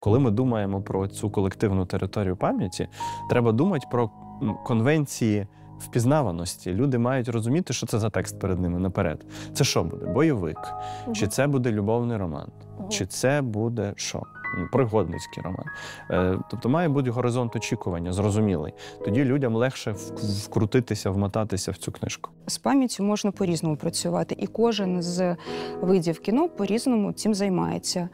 Коли ми думаємо про цю колективну територію пам'яті, треба думати про конвенції впізнаваності. Люди мають розуміти, що це за текст перед ними наперед. Це що буде? Бойовик? Чи це буде любовний роман? Чи це буде що? Ну, пригодницький роман. Е, тобто має бути горизонт очікування, зрозумілий. Тоді людям легше вкрутитися, вмотатися в цю книжку. З пам'яттю можна по-різному працювати, і кожен з видів кіно по-різному цим займається.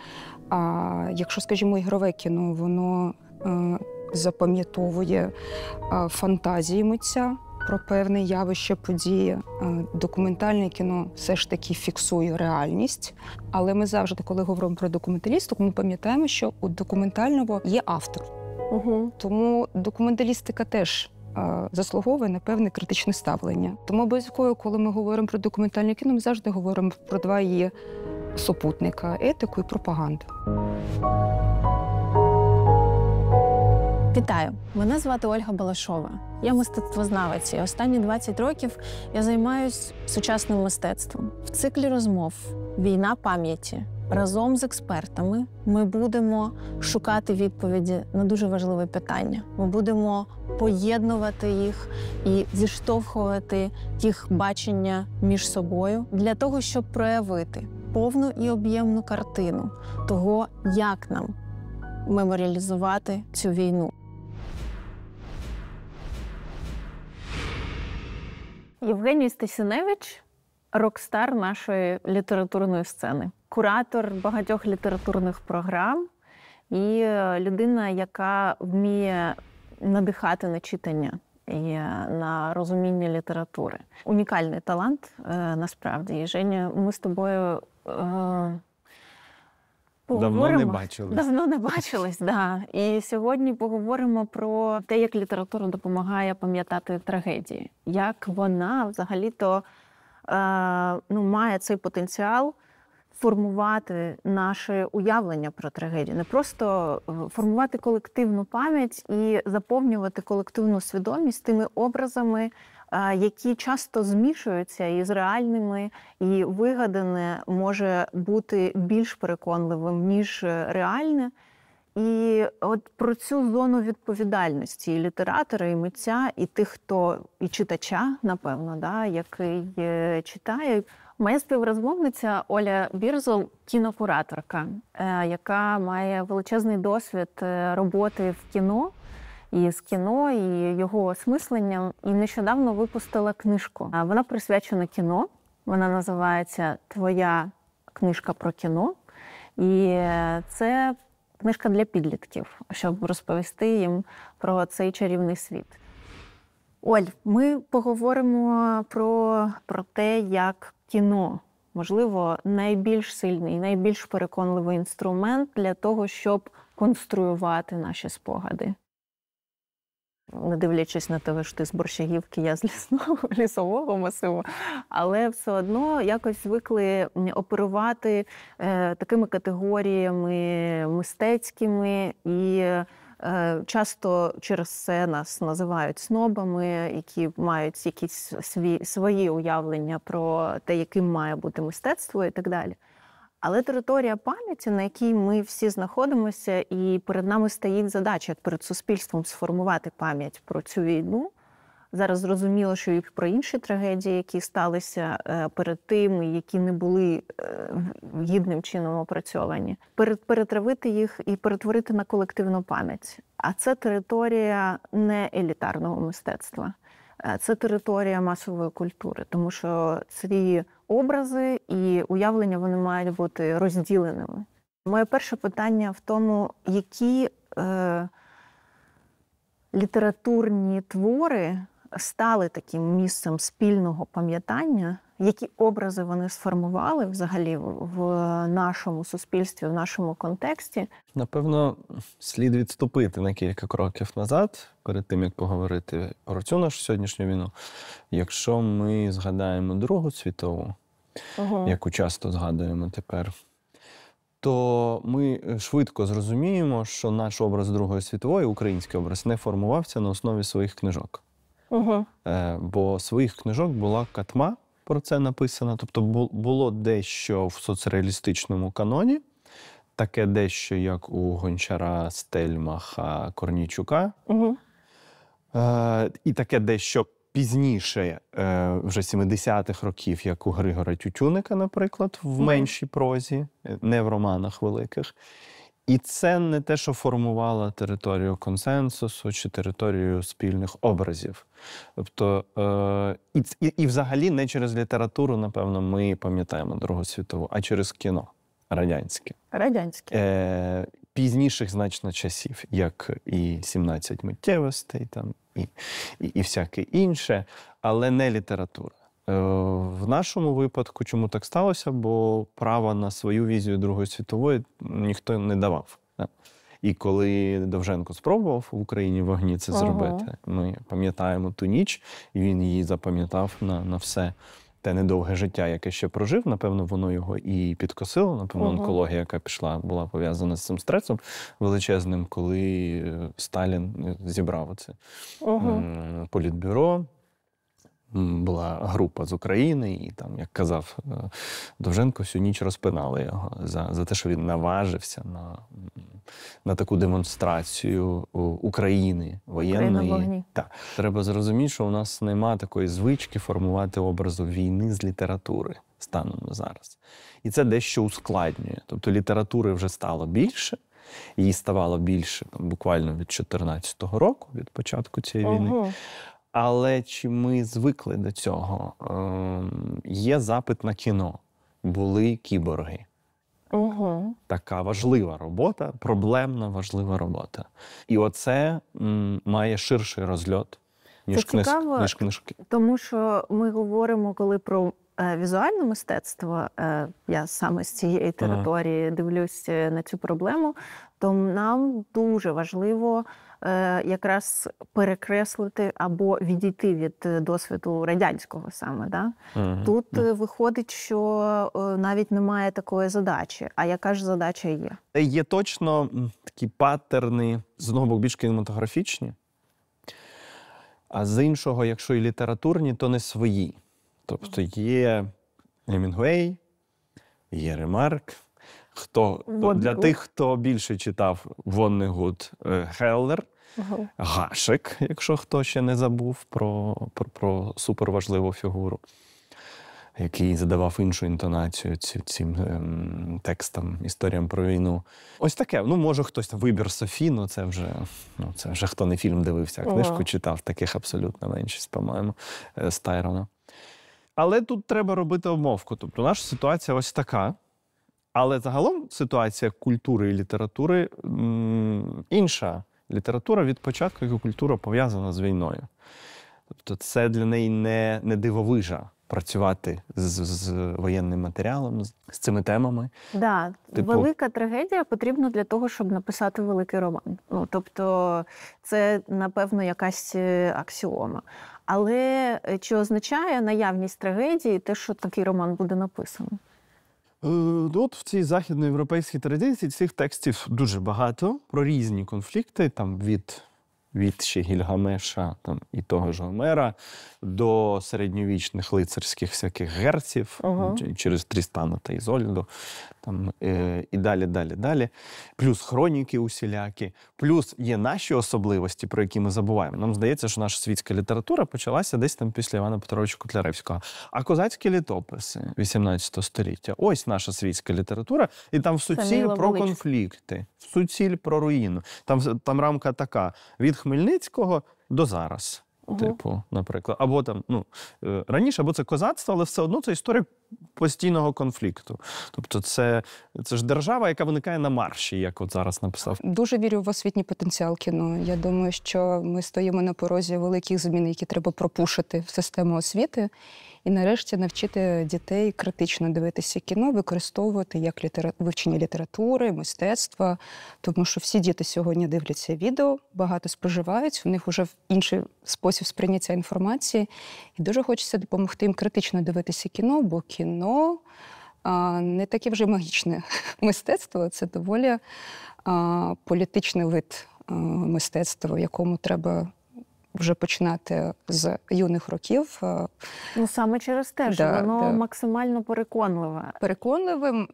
А якщо, скажімо, ігрове кіно, воно е, запам'ятовує е, фантазії митця про певне явище події. Е, документальне кіно все ж таки фіксує реальність. Але ми завжди, коли говоримо про документалістику, ми пам'ятаємо, що у документального є автор. Угу. Тому документалістика теж. Е, заслуговує на певне критичне ставлення. Тому обов'язково, коли ми говоримо про документальне кіно, ми завжди говоримо про два її супутника етику і пропаганду. Вітаю! Мене звати Ольга Балашова. Я мистецтвознавець. Останні 20 років я займаюся сучасним мистецтвом. В циклі розмов Війна пам'яті разом з експертами ми будемо шукати відповіді на дуже важливе питання. Ми будемо поєднувати їх і зіштовхувати їх бачення між собою для того, щоб проявити повну і об'ємну картину того, як нам меморіалізувати цю війну. Євгеній Стесіневич рокстар нашої літературної сцени, куратор багатьох літературних програм і е, людина, яка вміє надихати на читання і е, на розуміння літератури. Унікальний талант е, насправді. І Женя, ми з тобою Поговоримо. Е, Давно не бачились. Давно не бачились, да. І сьогодні поговоримо про те, як література допомагає пам'ятати трагедії, як вона взагалі-то е, ну, має цей потенціал формувати наше уявлення про трагедію, не просто е, формувати колективну пам'ять і заповнювати колективну свідомість тими образами які часто змішуються із реальними, і вигадане може бути більш переконливим ніж реальне. І от про цю зону відповідальності і літератора, і митця, і тих, хто і читача, напевно, да, який е, читає. Моя співрозмовниця Оля Бірзол, кінокураторка, е, яка має величезний досвід е, роботи в кіно і з кіно, і його осмисленням. І нещодавно випустила книжку. Вона присвячена кіно. Вона називається Твоя книжка про кіно. І це книжка для підлітків, щоб розповісти їм про цей чарівний світ. Оль, ми поговоримо про, про те, як кіно. Можливо, найбільш сильний, найбільш переконливий інструмент для того, щоб конструювати наші спогади не дивлячись на те, що ти з борщагівки, я з лісного лісового масиву, але все одно якось звикли оперувати е, такими категоріями мистецькими і. Е, часто через це нас називають снобами, які мають якісь свої свої уявлення про те, яким має бути мистецтво, і так далі. Але територія пам'яті, на якій ми всі знаходимося, і перед нами стоїть задача як перед суспільством сформувати пам'ять про цю війну. Зараз зрозуміло, що і про інші трагедії, які сталися е, перед тим, які не були е, гідним чином опрацьовані, перетравити їх і перетворити на колективну пам'ять. А це територія не елітарного мистецтва. Е, це територія масової культури, тому що ці образи і уявлення вони мають бути розділеними. Моє перше питання в тому, які е, літературні твори стали таким місцем спільного пам'ятання які образи вони сформували взагалі в нашому суспільстві, в нашому контексті. Напевно, слід відступити на кілька кроків назад, перед тим як поговорити про цю нашу сьогоднішню війну. Якщо ми згадаємо Другу світову, угу. яку часто згадуємо тепер. То ми швидко зрозуміємо, що наш образ Другої світової, український образ, не формувався на основі своїх книжок. Угу. Бо своїх книжок була катма про це написано. Тобто, було дещо в соцреалістичному каноні, таке дещо, як у Гончара, Стельмаха, Корнійчука. Угу. Е, І таке дещо пізніше, е, вже 70-х років, як у Григора Тютюника, наприклад, в меншій прозі, е, не в романах великих. І це не те, що формувало територію консенсусу чи територію спільних образів. Тобто, е, і, і, і взагалі не через літературу, напевно, ми пам'ятаємо Другу світову, а через кіно радянське. Радянське. Е, Пізніших значно часів, як і 17 миттєвостей, там, і, і, і всяке інше, але не література. Е, в нашому випадку, чому так сталося? Бо права на свою візію Другої світової ніхто не давав. І коли Довженко спробував в Україні вогні це зробити, ага. ми пам'ятаємо ту ніч, і він її запам'ятав на, на все. Те недовге життя, яке ще прожив, напевно, воно його і підкосило. Напевно, угу. онкологія, яка пішла, була пов'язана з цим стресом величезним, коли е, Сталін е, зібрав це угу. політбюро, була група з України, і там, як казав е, Довженко, всю ніч розпинали його за за те, що він наважився на на таку демонстрацію України воєнної. Вогні. Так. Треба зрозуміти, що у нас нема такої звички формувати образу війни з літератури станом на зараз. І це дещо ускладнює. Тобто літератури вже стало більше. Її ставало більше там, буквально від 2014 року, від початку цієї Ого. війни. Але чи ми звикли до цього? Е, Є запит на кіно, були кіборги. Угу. Така важлива робота, проблемна важлива робота. І оце м, має ширший розльот, ніж Це книж... ніж книжки. Тому що ми говоримо, коли про е, візуальне мистецтво, е, я саме з цієї території ага. дивлюсь е, на цю проблему, то нам дуже важливо. Е, якраз перекреслити або відійти від е, досвіду радянського саме. Да? Mm-hmm. Тут mm-hmm. виходить, що навіть немає такої задачі. А яка ж задача є? Є точно такі паттерни, з одного боку, більш кінематографічні, а з іншого, якщо і літературні, то не свої. Тобто є Гемінгуей, є Ремарк. Хто Вон, для тих, хто більше читав Воннегуд Хеллер, Uh-huh. Гашик, якщо хто ще не забув про, про, про суперважливу фігуру. Який задавав іншу інтонацію цим, цим ем, текстам, історіям про війну. Ось таке. Ну, може, хтось там вибір Софі, ну це вже ну, це вже хто не фільм дивився, а книжку Ого. читав, таких абсолютно меншість, по-моєму, з е, Тайрона. Але тут треба робити обмовку. Тобто, наша ситуація ось така. Але загалом ситуація культури і літератури м- інша. Література від початку, як культура пов'язана з війною. Тобто, це для неї не не дивовижа працювати з, з воєнним матеріалом, з, з цими темами. Да, типу... велика трагедія потрібна для того, щоб написати великий роман. Ну тобто, це напевно якась е, аксіома. Але е, чи означає наявність трагедії, те, що такий роман буде написаний? Е, ну, от в цій західноєвропейській традиції цих текстів дуже багато про різні конфлікти, там від від ще Гільгамеша там, і того ж Гомера до середньовічних лицарських всяких герців ага. через Трістана та Ізольду там е, і далі, далі, далі. Плюс хроніки усілякі, плюс є наші особливості, про які ми забуваємо. Нам здається, що наша світська література почалася десь там після Івана Петровича Котляревського. А козацькі літописи 18 століття ось наша світська література, і там в суціль про конфлікти, в суціль про руїну. Там там рамка така: від Хмельницького до зараз. Угу. Типу, наприклад, або там ну е, раніше, або це козацтво, але все одно це історія постійного конфлікту. Тобто, це це ж держава, яка виникає на марші, як от зараз написав. Дуже вірю в освітній потенціал кіно. Я думаю, що ми стоїмо на порозі великих змін, які треба пропушити в систему освіти і нарешті навчити дітей критично дивитися кіно, використовувати як літера... вивчення літератури, мистецтва, тому що всі діти сьогодні дивляться відео, багато споживають. У них вже інший спосіб сприйняття інформації, і дуже хочеться допомогти їм критично дивитися кіно, бо кіно. Не таке вже магічне мистецтво, це доволі а, політичний вид а, мистецтва, якому треба вже починати з юних років. Е, ну саме через те, що воно да. максимально переконливе. Переконливе,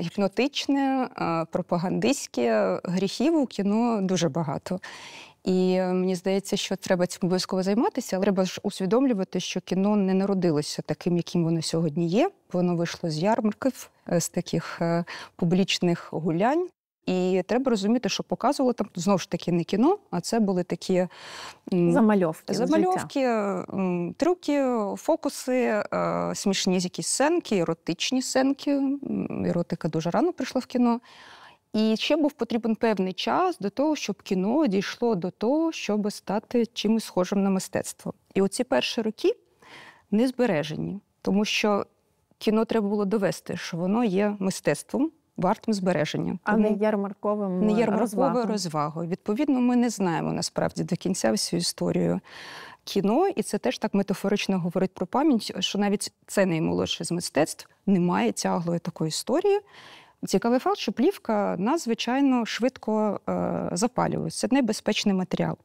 гіпнотичне, е, пропагандистське гріхів у кіно дуже багато. І е, мені здається, що треба цим обов'язково займатися, але треба ж усвідомлювати, що кіно не народилося таким, яким воно сьогодні є. Воно вийшло з ярмарків, з таких публічних гулянь. І треба розуміти, що показували там знову ж таки не кіно, а це були такі замальовки, замальовки, трюки, фокуси, е, смішні якісь сценки, еротичні сценки. Еротика дуже рано прийшла в кіно. І ще був потрібен певний час до того, щоб кіно дійшло до того, щоб стати чимось схожим на мистецтво. І оці перші роки не збережені, тому що кіно треба було довести, що воно є мистецтвом вартим збереження, а Тому не ярмарковим не ярмарковою розвагою. розвагою. Відповідно, ми не знаємо насправді до кінця всю історію кіно, і це теж так метафорично говорить про пам'ять, що навіть це наймолодше з мистецтв не має тяглої такої історії. Цікавий факт, що плівка надзвичайно швидко е, запалюється. Це небезпечний матеріал.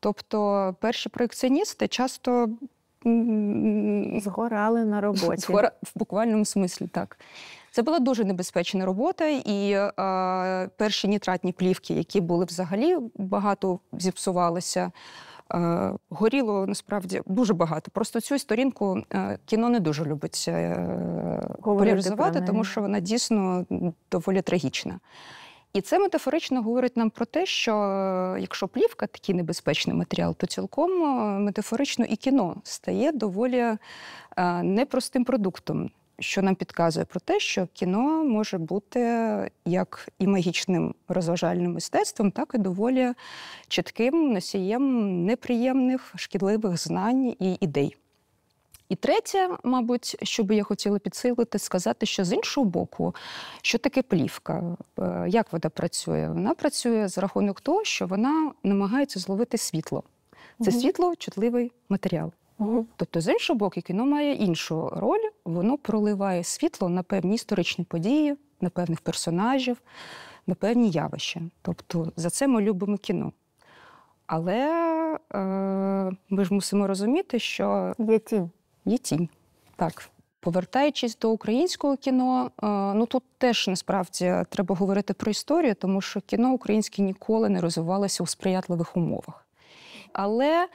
Тобто, перші проекціоністи часто Згорали на роботі. Згора... В буквальному смислі, так. Це була дуже небезпечна робота, і е, перші нітратні плівки, які були взагалі багато зіпсувалися. Горіло насправді дуже багато. Просто цю сторінку кіно не дуже любить е, поляризувати, тому що вона дійсно доволі трагічна. І це метафорично говорить нам про те, що е, якщо плівка такий небезпечний матеріал, то цілком е, метафорично і кіно стає доволі непростим продуктом що нам підказує про те, що кіно може бути як і магічним розважальним мистецтвом, так і доволі чітким носієм неприємних, шкідливих знань і ідей. І третє, мабуть, що би я хотіла підсилити, сказати, що з іншого боку, що таке плівка, е, як вона працює? Вона працює з рахунок того, що вона намагається зловити світло. Це угу. світло чутливий матеріал. Угу. Тобто, з іншого боку, кіно має іншу роль, воно проливає світло на певні історичні події, на певних персонажів, на певні явища. Тобто, за це ми любимо кіно. Але е, ми ж мусимо розуміти, що є тінь. Є тінь. Так. Повертаючись до українського кіно, е, ну тут теж насправді треба говорити про історію, тому що кіно українське ніколи не розвивалося у сприятливих умовах. Але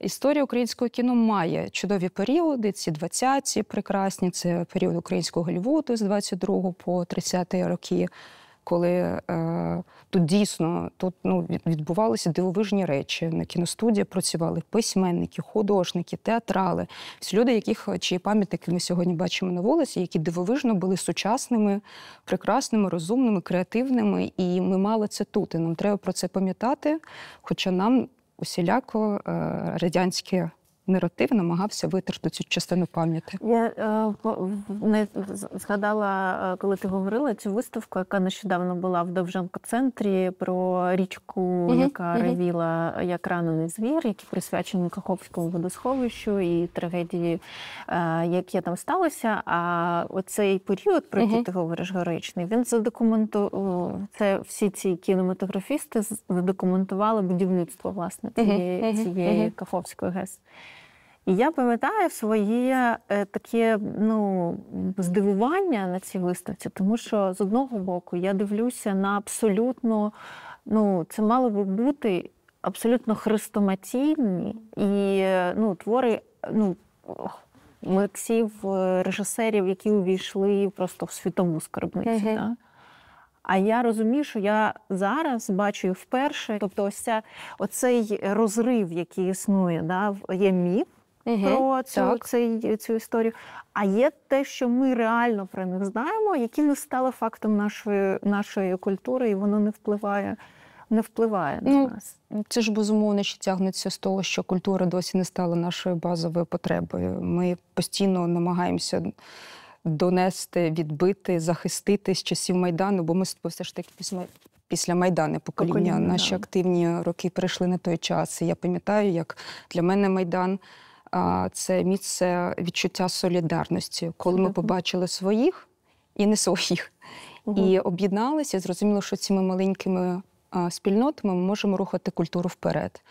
Історія українського кіно має чудові періоди. Ці 20-ті прекрасні. Це період українського Голлівуду з 22 по 30 роки, коли е, тут дійсно тут ну, відбувалися дивовижні речі. На кіностудіях. працювали письменники, художники, театрали. Всі люди, яких чиї пам'ятники ми сьогодні бачимо на вулиці, які дивовижно були сучасними, прекрасними, розумними, креативними. І ми мали це тут. І нам треба про це пам'ятати, хоча нам усіляко е, радянські наратив намагався витерти цю частину пам'яті. Я е, не згадала, е, коли ти говорила цю виставку, яка нещодавно була в Довженко центрі про річку, яка ревіла як ранений звір, який присвячений Каховському водосховищу і трагедії, е, яке там сталося. А оцей період, про який ти говориш, горичний, він задокументував це всі ці кінематографісти задокументували будівництво власне цієї, цієї Каховської ГЕС. І я пам'ятаю своє е, таке ну, здивування на цій виставці, тому що з одного боку я дивлюся на абсолютно, ну, це мало би бути абсолютно хрестоматійні і ну, твори. ну, митців, е, режисерів, які увійшли просто в світову скарбницю. uh Да? А я розумію, що я зараз бачу вперше, тобто, ось ця оцей розрив, який існує, да, є міф, угу, про цю, цей, цю історію. А є те, що ми реально про них знаємо, які не стало фактом нашої нашої культури, і воно не впливає. Не впливає на ну, нас. Це ж безумовно ще тягнеться з того, що культура досі не стала нашою базовою потребою. Ми постійно намагаємося донести, відбити, захистити з часів майдану, бо ми все ж таки після після майдану покоління. покоління. Наші активні роки прийшли на той час. І Я пам'ятаю, як для мене майдан це місце відчуття солідарності, коли ми побачили своїх і не своїх, і об'єдналися, зрозуміло, що цими маленькими спільнотами ми можемо рухати культуру вперед.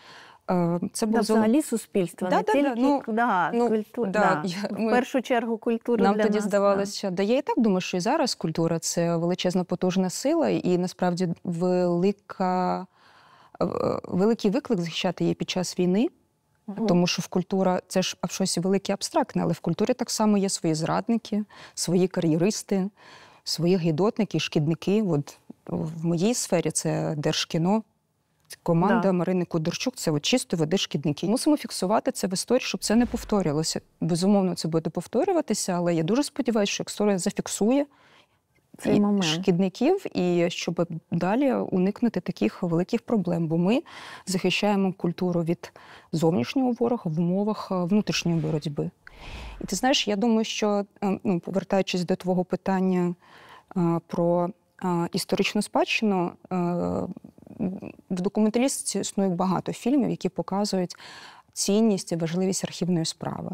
Е, це було да, взагалі суспільство, да, не да, тільки ну, да, ну, культура. Да, я, ми, В першу чергу культура. Нам для тоді нас, здавалося, да я і так думаю, що і зараз культура це величезна потужна сила, і насправді велика, великий виклик захищати її під час війни. Угу. Тому що в культура це ж щось велике абстрактне, але в культурі так само є свої зрадники, свої кар'єристи, свої гідотники, шкідники. От в моїй сфері це держкіно. Команда да. Марини Кудорчук це от чисто води шкідники. Мусимо фіксувати це в історії, щоб це не повторювалося. Безумовно, це буде повторюватися, але я дуже сподіваюся, що історія зафіксує Цей і момент. шкідників і щоб далі уникнути таких великих проблем. Бо ми захищаємо культуру від зовнішнього ворога в умовах е, внутрішньої боротьби. І ти знаєш, я думаю, що е, ну, повертаючись до твого питання е, про історичну спадщину, в документалістиці існує багато фільмів, які показують. Цінність і важливість архівної справи,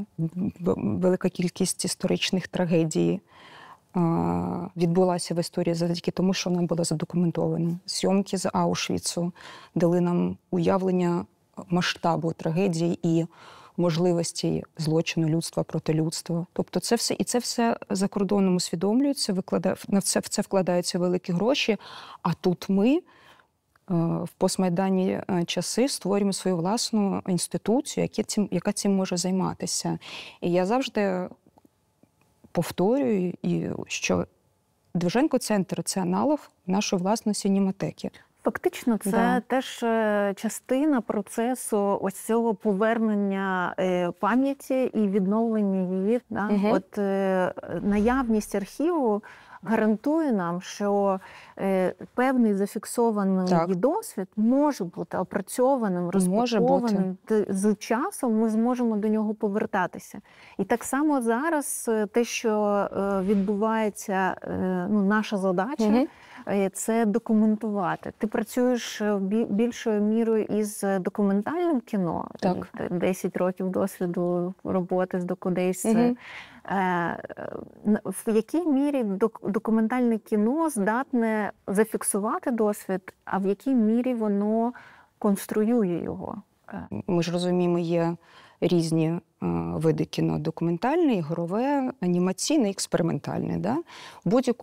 велика кількість історичних трагедій відбулася в історії завдяки тому, що вона була задокументована. Зйомки з Аушвіцу дали нам уявлення масштабу трагедії і можливості злочину людства проти людства. Тобто, це все і це все за кордоном усвідомлюється, викладає на це в це вкладаються великі гроші. А тут ми. Е, в постмайдані е, часи створюємо свою власну інституцію, яка цим яка цим може займатися. І я завжди повторюю, що Движенко-центр це аналог нашої власної сінематеки. Фактично, це да. теж е, частина процесу ось цього повернення е, пам'яті і відновлення її. Да? Угу. От е, наявність архіву гарантує нам, що е, певний зафіксований так. досвід може бути опрацьованим, розпакованим. Може бути. З часом ми зможемо до нього повертатися. І так само зараз е, те, що е, відбувається, ну, наша задача. Угу. Це документувати. Ти працюєш більшою мірою із документальним кіно. Так. 10 років досвіду роботи з докудись угу. Е, в якій мірі документальне кіно здатне зафіксувати досвід, а в якій мірі воно конструює його. Е. Ми ж розуміємо, є різні е, види кіно: документальне, ігрове, анімаційне, експериментальне. Да?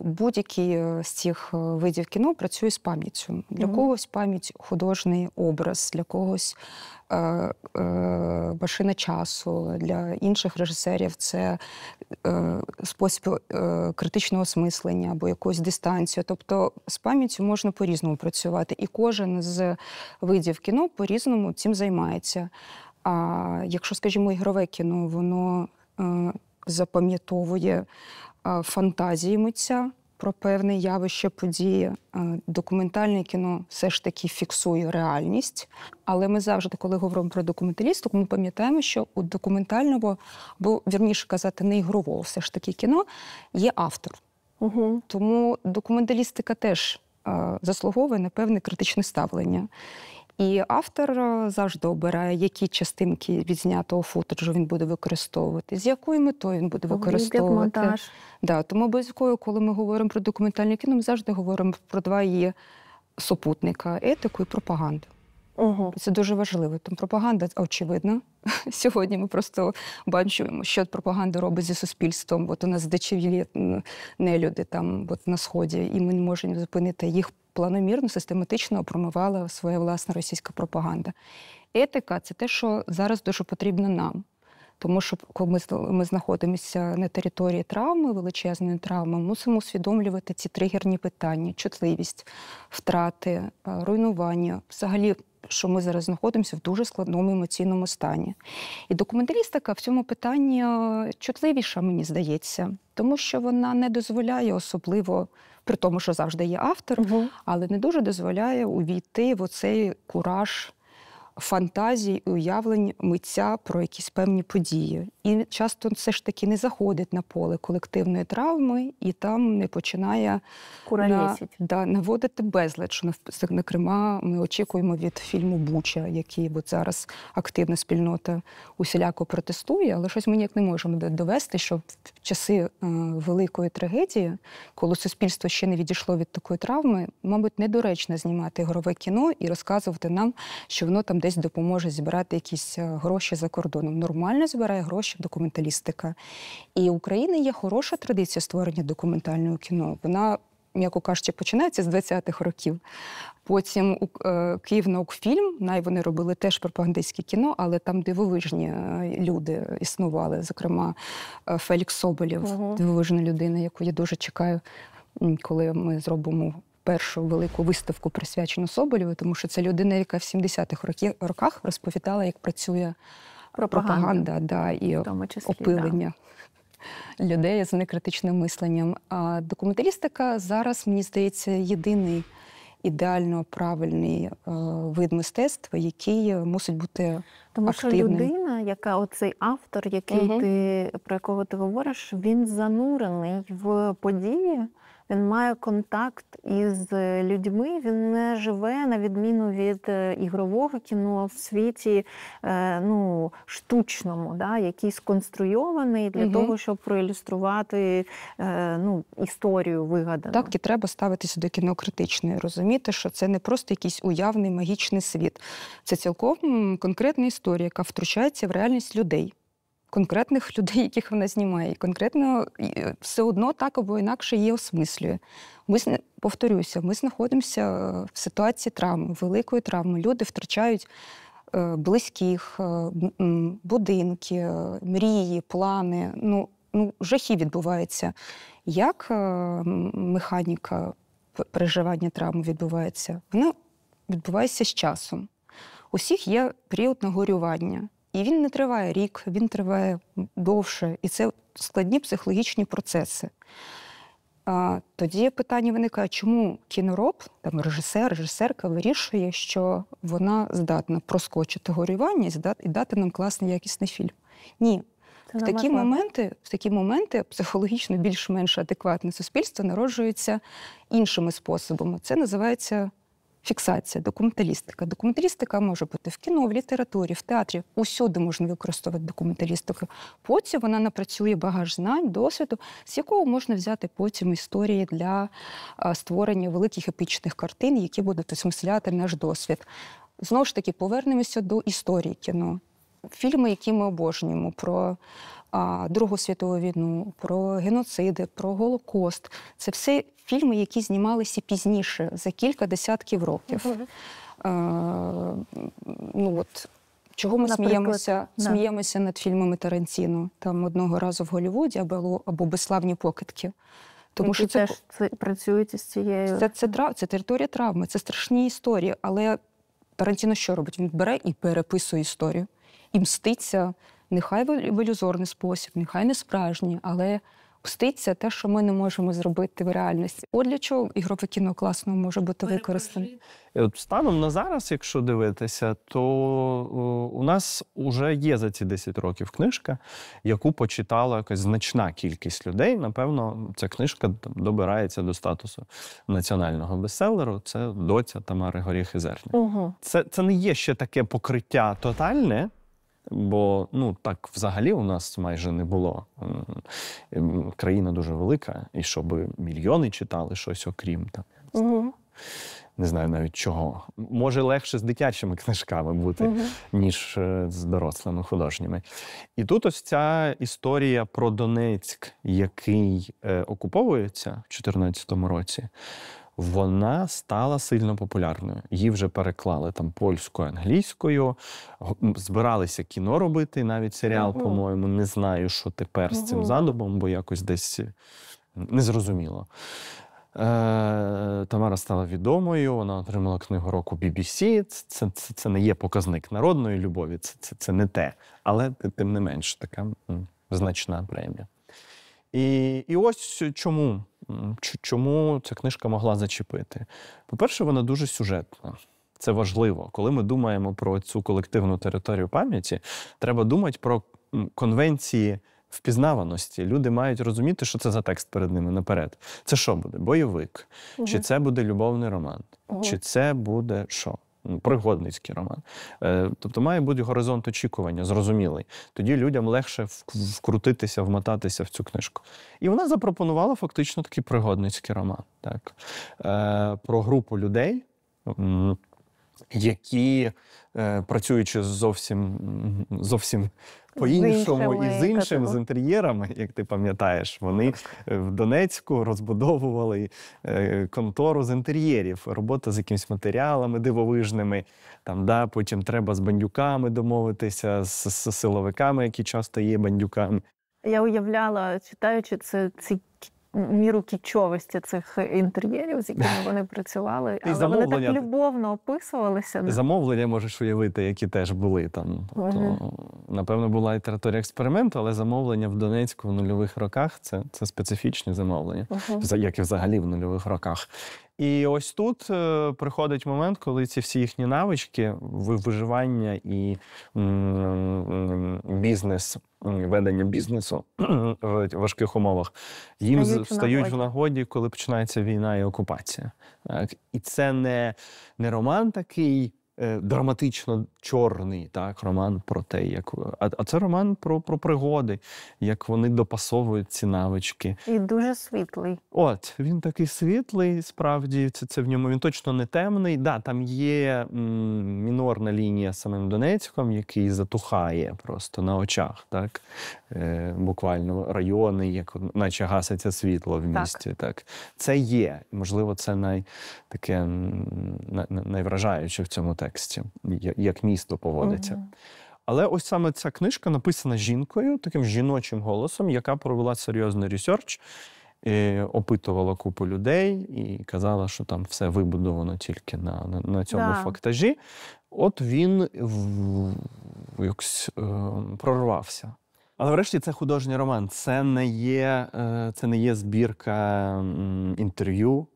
Будь-який е, з цих е, видів кіно працює з пам'яттю. Для mm-hmm. когось пам'ять художній образ, для когось е, е, машина часу, для інших режисерів це е, спосіб е, критичного осмислення або якусь дистанцію. Тобто з пам'яттю можна по-різному працювати, і кожен з видів кіно по-різному цим займається. А якщо, скажімо, ігрове кіно, воно е, запам'ятовує е, фантазії митця про певне явище події, е, документальне кіно все ж таки фіксує реальність. Але ми завжди, коли говоримо про документалістику, ми пам'ятаємо, що у документального, бо вірніше казати, не ігрового, все ж таки кіно є автор. Угу. Тому документалістика теж заслуговує на певне критичне ставлення. І автор е, завжди обирає, які частинки відзнятого футажу він буде використовувати, з якою метою він буде використовувати. монтаж. Да, Тому обов'язково, коли ми говоримо про документальне кіно, ми завжди говоримо про два її супутника етику і пропаганду. Угу. Це дуже важливо. Тому пропаганда очевидно. Сьогодні ми просто бачимо, що пропаганда робить зі суспільством. От у нас дичавілі е, нелюди там от на сході, і ми не можемо зупинити їх планомірно, систематично опромивала своя власна російська пропаганда. Етика це те, що зараз дуже потрібно нам. Тому що коли ми знаходимося на території травми, величезної травми, мусимо усвідомлювати ці тригерні питання: чутливість, втрати, е, руйнування, взагалі. Що ми зараз знаходимося в дуже складному емоційному стані. І документалістика в цьому питанні е, чутливіша, мені здається, тому що вона не дозволяє особливо, при тому, що завжди є автор, угу. але не дуже дозволяє увійти в оцей кураж фантазій і уявлень митця про якісь певні події. І часто все ж таки не заходить на поле колективної травми і там не починає на, да, наводити безлад. Що зокрема, ми очікуємо від фільму Буча, який от зараз активна спільнота усіляко протестує, але щось ми ніяк не можемо довести, що в часи е, великої трагедії, коли суспільство ще не відійшло від такої травми, мабуть, недоречно знімати ігрове кіно і розказувати нам, що воно там десь допоможе збирати якісь е, гроші за кордоном. Нормально збирає гроші документалістика. І в Україні є хороша традиція створення документального кіно. Вона М'яко кажучи, починається з 20-х років. Потім у е, Київнаукфільм, най вони робили теж пропагандистське кіно, але там дивовижні е, люди існували. Зокрема, Фелікс Соболєв, угу. дивовижна людина, яку я дуже чекаю, коли ми зробимо першу велику виставку присвячену Соболєву, тому що це людина, яка в 70-х роках розповідала, як працює пропаганда, пропаганда да, і числі, опилення да. людей з некритичним мисленням. А документалістика зараз, мені здається, єдиний. Ідеально правильний е, вид мистецтва, який мусить бути тому, активним. що людина, яка оцей автор, який угу. ти про якого ти говориш, він занурений в події він має контакт із е, людьми. Він не живе на відміну від е, ігрового кіно в світі е, ну, штучному, да, який сконструйований для угу. того, щоб проілюструвати ну, історію вигадану. Так і треба ставитися до кіно критично і розуміти, що це не просто якийсь уявний магічний світ. Це цілком конкретна історія, яка втручається в реальність людей конкретних людей, яких вона знімає, і конкретно е, все одно так або інакше її осмислює. Ми повторюся, ми знаходимося е, в ситуації травми, великої травми. Люди втрачають е, близьких, будинки, мрії, плани. Ну, ну жахи відбуваються. Як механіка переживання травми відбувається? Вона відбувається з часом. Усіх є період нагорювання. І він не триває рік, він триває довше, і це складні психологічні процеси. А, Тоді питання виникає, чому кінороб, там режисер, режисерка вирішує, що вона здатна проскочити горювання і дати нам класний якісний фільм. Ні. в такі моменти в такі моменти психологічно більш-менш адекватне суспільство народжується іншими способами. Це називається Фіксація, документалістика. Документалістика може бути в кіно, в літературі, в театрі. Усюди можна використовувати документалістику. Потім вона напрацює багаж знань, досвіду, з якого можна взяти потім історії для створення великих епічних картин, які будуть осмисляти наш досвід. Знову ж таки, повернемося до історії кіно. Фільми, які ми обожнюємо, про Другу світову війну, про геноциди, про Голокост. Це все фільми, які знімалися пізніше, за кілька десятків років. Угу. ну от, Чого ми сміємося да. сміємося над фільмами Тарантіно? Там одного разу в Голлівуді або або безславні покидки. Тому що це теж це, працюють із цією. Це, це це, це територія травми, це страшні історії. Але Тарантіно що робить? Він бере і переписує історію і мститься нехай в ілюзорний спосіб, нехай не справжній, але пуститься те, що ми не можемо зробити в реальності. От для чого ігрове кіно класно може бути використане. Е, от станом на зараз, якщо дивитися, то у нас вже є за ці 10 років книжка, яку почитала якась значна кількість людей. Напевно, ця книжка добирається до статусу національного бестселеру. Це доця Тамари Горіх і Угу. Це це не є ще таке покриття тотальне. Бо ну так взагалі у нас майже не було. Країна дуже велика, і щоб мільйони читали щось, окрім там. Угу. Не знаю навіть чого. Може легше з дитячими книжками бути, угу. ніж е, з дорослими художніми. І тут ось ця історія про Донецьк, який е, окуповується в 2014 році вона стала сильно популярною. Її вже переклали там польською, англійською, збиралися кіно робити, навіть серіал, по-моєму, не знаю, що тепер з цим задумом, бо якось десь е, незрозуміло. Е, Тамара стала відомою, вона отримала книгу року BBC. Це це, це не є показник народної любові, це це, це не те. Але тим не менш така значна премія. І, І ось чому чому ця книжка могла зачепити? По-перше, вона дуже сюжетна. Це важливо. Коли ми думаємо про цю колективну територію пам'яті, треба думати про конвенції. Впізнаваності люди мають розуміти, що це за текст перед ними наперед. Це що буде? Бойовик? Угу. Чи це буде любовний роман? Угу. Чи це буде що? пригодницький роман. Е, тобто має бути горизонт очікування, зрозумілий. Тоді людям легше вкрутитися, вмотатися в цю книжку. І вона запропонувала фактично такий пригодницький роман, так е, про групу людей. Які е, працюючи зовсім зовсім по-іншому і з іншим, з інтер'єрами, як ти пам'ятаєш, вони е, в Донецьку розбудовували е, контору з інтер'єрів, робота з якимись матеріалами дивовижними. Там да, Потім треба з бандюками домовитися, з, з силовиками, які часто є бандюками. Я уявляла, читаючи це ці міру кічовості цих інтер'єрів, з якими вони працювали, але замовлення... вони так любовно описувалися. Ну. Замовлення можеш уявити, які теж були там. Uh-huh. напевно, була і територія експерименту, але замовлення в Донецьку в нульових роках це це специфічні замовлення, uh-huh. як і взагалі в нульових роках. І ось тут е, приходить момент, коли ці всі їхні навички, виживання і бізнес, ведення бізнесу в важких умовах, їм стають, стають в нагоді, коли починається війна і окупація. Так? І це не, не роман такий. Е, драматично чорний так, роман про те, як а, а це роман про про пригоди, як вони допасовують ці навички. І дуже світлий. От він такий світлий, справді це це в ньому. Він точно не темний. Да, Там є м, мінорна лінія з самим Донецьком, який затухає просто на очах. так. Е, Буквально райони, як наче гаситься світло в місті. Так. так. Це є. Можливо, це най, таке, най, найвражаюче в цьому контексті, як місто поводиться. Угу. Але ось саме ця книжка написана жінкою, таким жіночим голосом, яка провела серйозний ресерч, і опитувала купу людей і казала, що там все вибудовано тільки на на, на цьому да. фактажі. От він в, якось е, прорвався. Але врешті це художній роман. Це не є, е, це не є збірка інтерв'ю.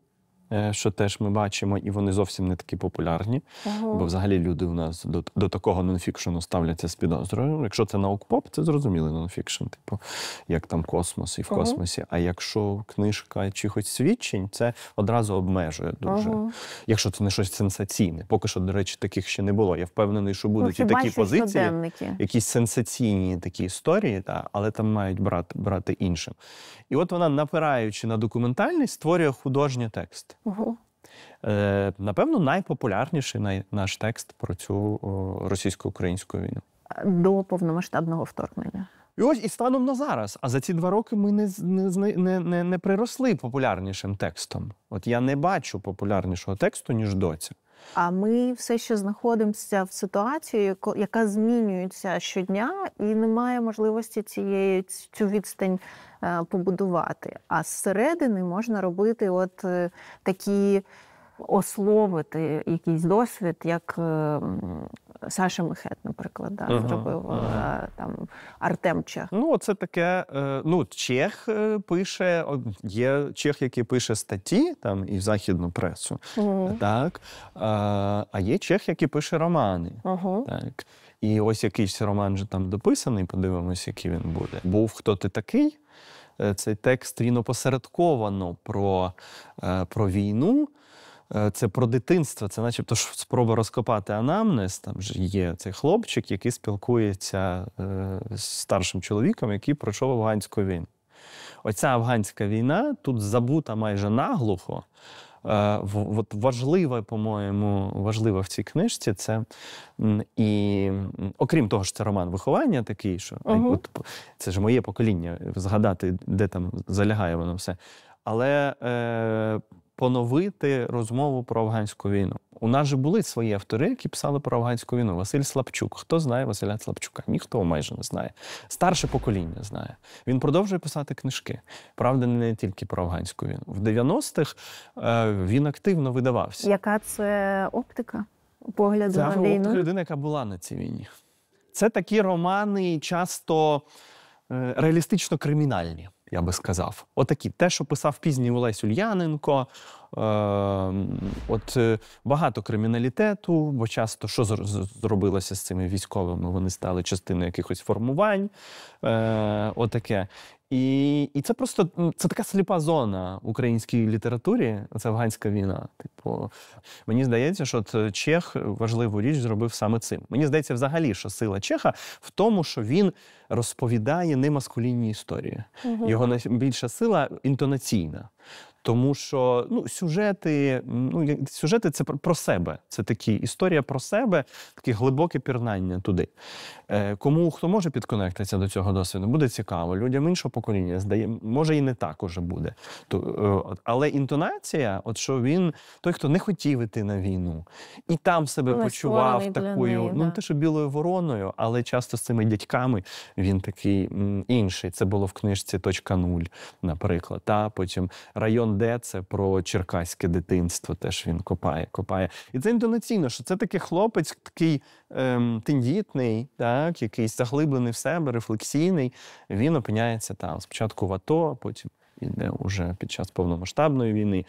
Е, що теж ми бачимо, і вони зовсім не такі популярні. Ага. Бо взагалі люди у нас до до такого нонфікшену ставляться з підозрою. Якщо це наукпоп, це зрозумілий нонфікшен, типу як там космос і в ага. космосі. А якщо книжка чихось свідчень, це одразу обмежує дуже. Ага. Якщо це не щось сенсаційне, поки що, до речі, таких ще не було. Я впевнений, що будуть ну, і такі позиції, щоденники. якісь сенсаційні такі історії, та, але там мають брати брати іншим. І от вона, напираючи на документальність, створює художній текст. Угу. Напевно, найпопулярніший наш текст про цю російсько-українську війну до повномасштабного вторгнення. І ось і станом на зараз. А за ці два роки ми не не, не, не приросли популярнішим текстом. От я не бачу популярнішого тексту ніж доці. А ми все ще знаходимося в ситуації, яка змінюється щодня, і немає можливості цієї цю відстань е, побудувати. А зсередини можна робити от е, такі ословити якийсь досвід, як ем, Саша Мехет, наприклад, да, ага, зробив ага. Е, там Артем Чех. Ну, це таке. Е, ну, Чех е, пише, є Чех, який пише статті там і в західну пресу. Угу. так, А є Чех, який пише романи. Угу. так. І ось якийсь роман вже там дописаний, подивимось, який він буде. Був хто ти такий? Цей текст він опосередковано про, про війну. Е, це про дитинство, це начебто ж спроба розкопати анамнез. Там ж є цей хлопчик, який спілкується е, з старшим чоловіком, який пройшов афганську війну. Оця афганська війна тут забута майже наглухо. Е, от важлива, по-моєму, важлива в цій книжці. Це і окрім того, що це роман виховання такий, що uh от, це ж моє покоління, згадати, де там залягає воно все. Але е, поновити розмову про афганську війну. У нас же були свої автори, які писали про афганську війну. Василь Слабчук. Хто знає Василя Слабчука? Ніхто майже не знає. Старше покоління знає. Він продовжує писати книжки. Правда, не тільки про афганську війну. В 90-х е, він активно видавався. Яка це оптика погляду це на війну? Це оптика яка була на цій війні. Це такі романи, часто е, реалістично кримінальні я би сказав. Отакі, те, що писав пізній Олесь Ульяненко, е, от е, багато криміналітету, бо часто що зробилося з цими військовими? Вони стали частиною якихось формувань. Е, Отаке. І і це просто ну, це така сліпа зона в українській літературі. Це афганська війна. Типу, мені здається, що е, Чех важливу річ зробив саме цим. Мені здається, взагалі, що сила Чеха в тому, що він розповідає немаскулінні історії. Угу. Його найбільша сила інтонаційна. Тому що ну, сюжети ну, сюжети це про себе. Це такі історія про себе, таке глибоке пірнання туди. Е, Кому хто може підконектитися до цього досвіду, буде цікаво. Людям іншого покоління здає, може і не так уже буде. То, е, але інтонація, от що він той, хто не хотів іти на війну, і там себе але почував такою, неї, ну не те, що білою вороною, але часто з цими дядьками він такий інший. Це було в книжці Точка нуль, наприклад. Та потім район молоде, це про черкаське дитинство. Теж він копає, копає. І це інтонаційно, що це такий хлопець, такий ем, тендітний, так, якийсь заглиблений в себе, рефлексійний. Він опиняється там спочатку в АТО, потім іде уже під час повномасштабної війни.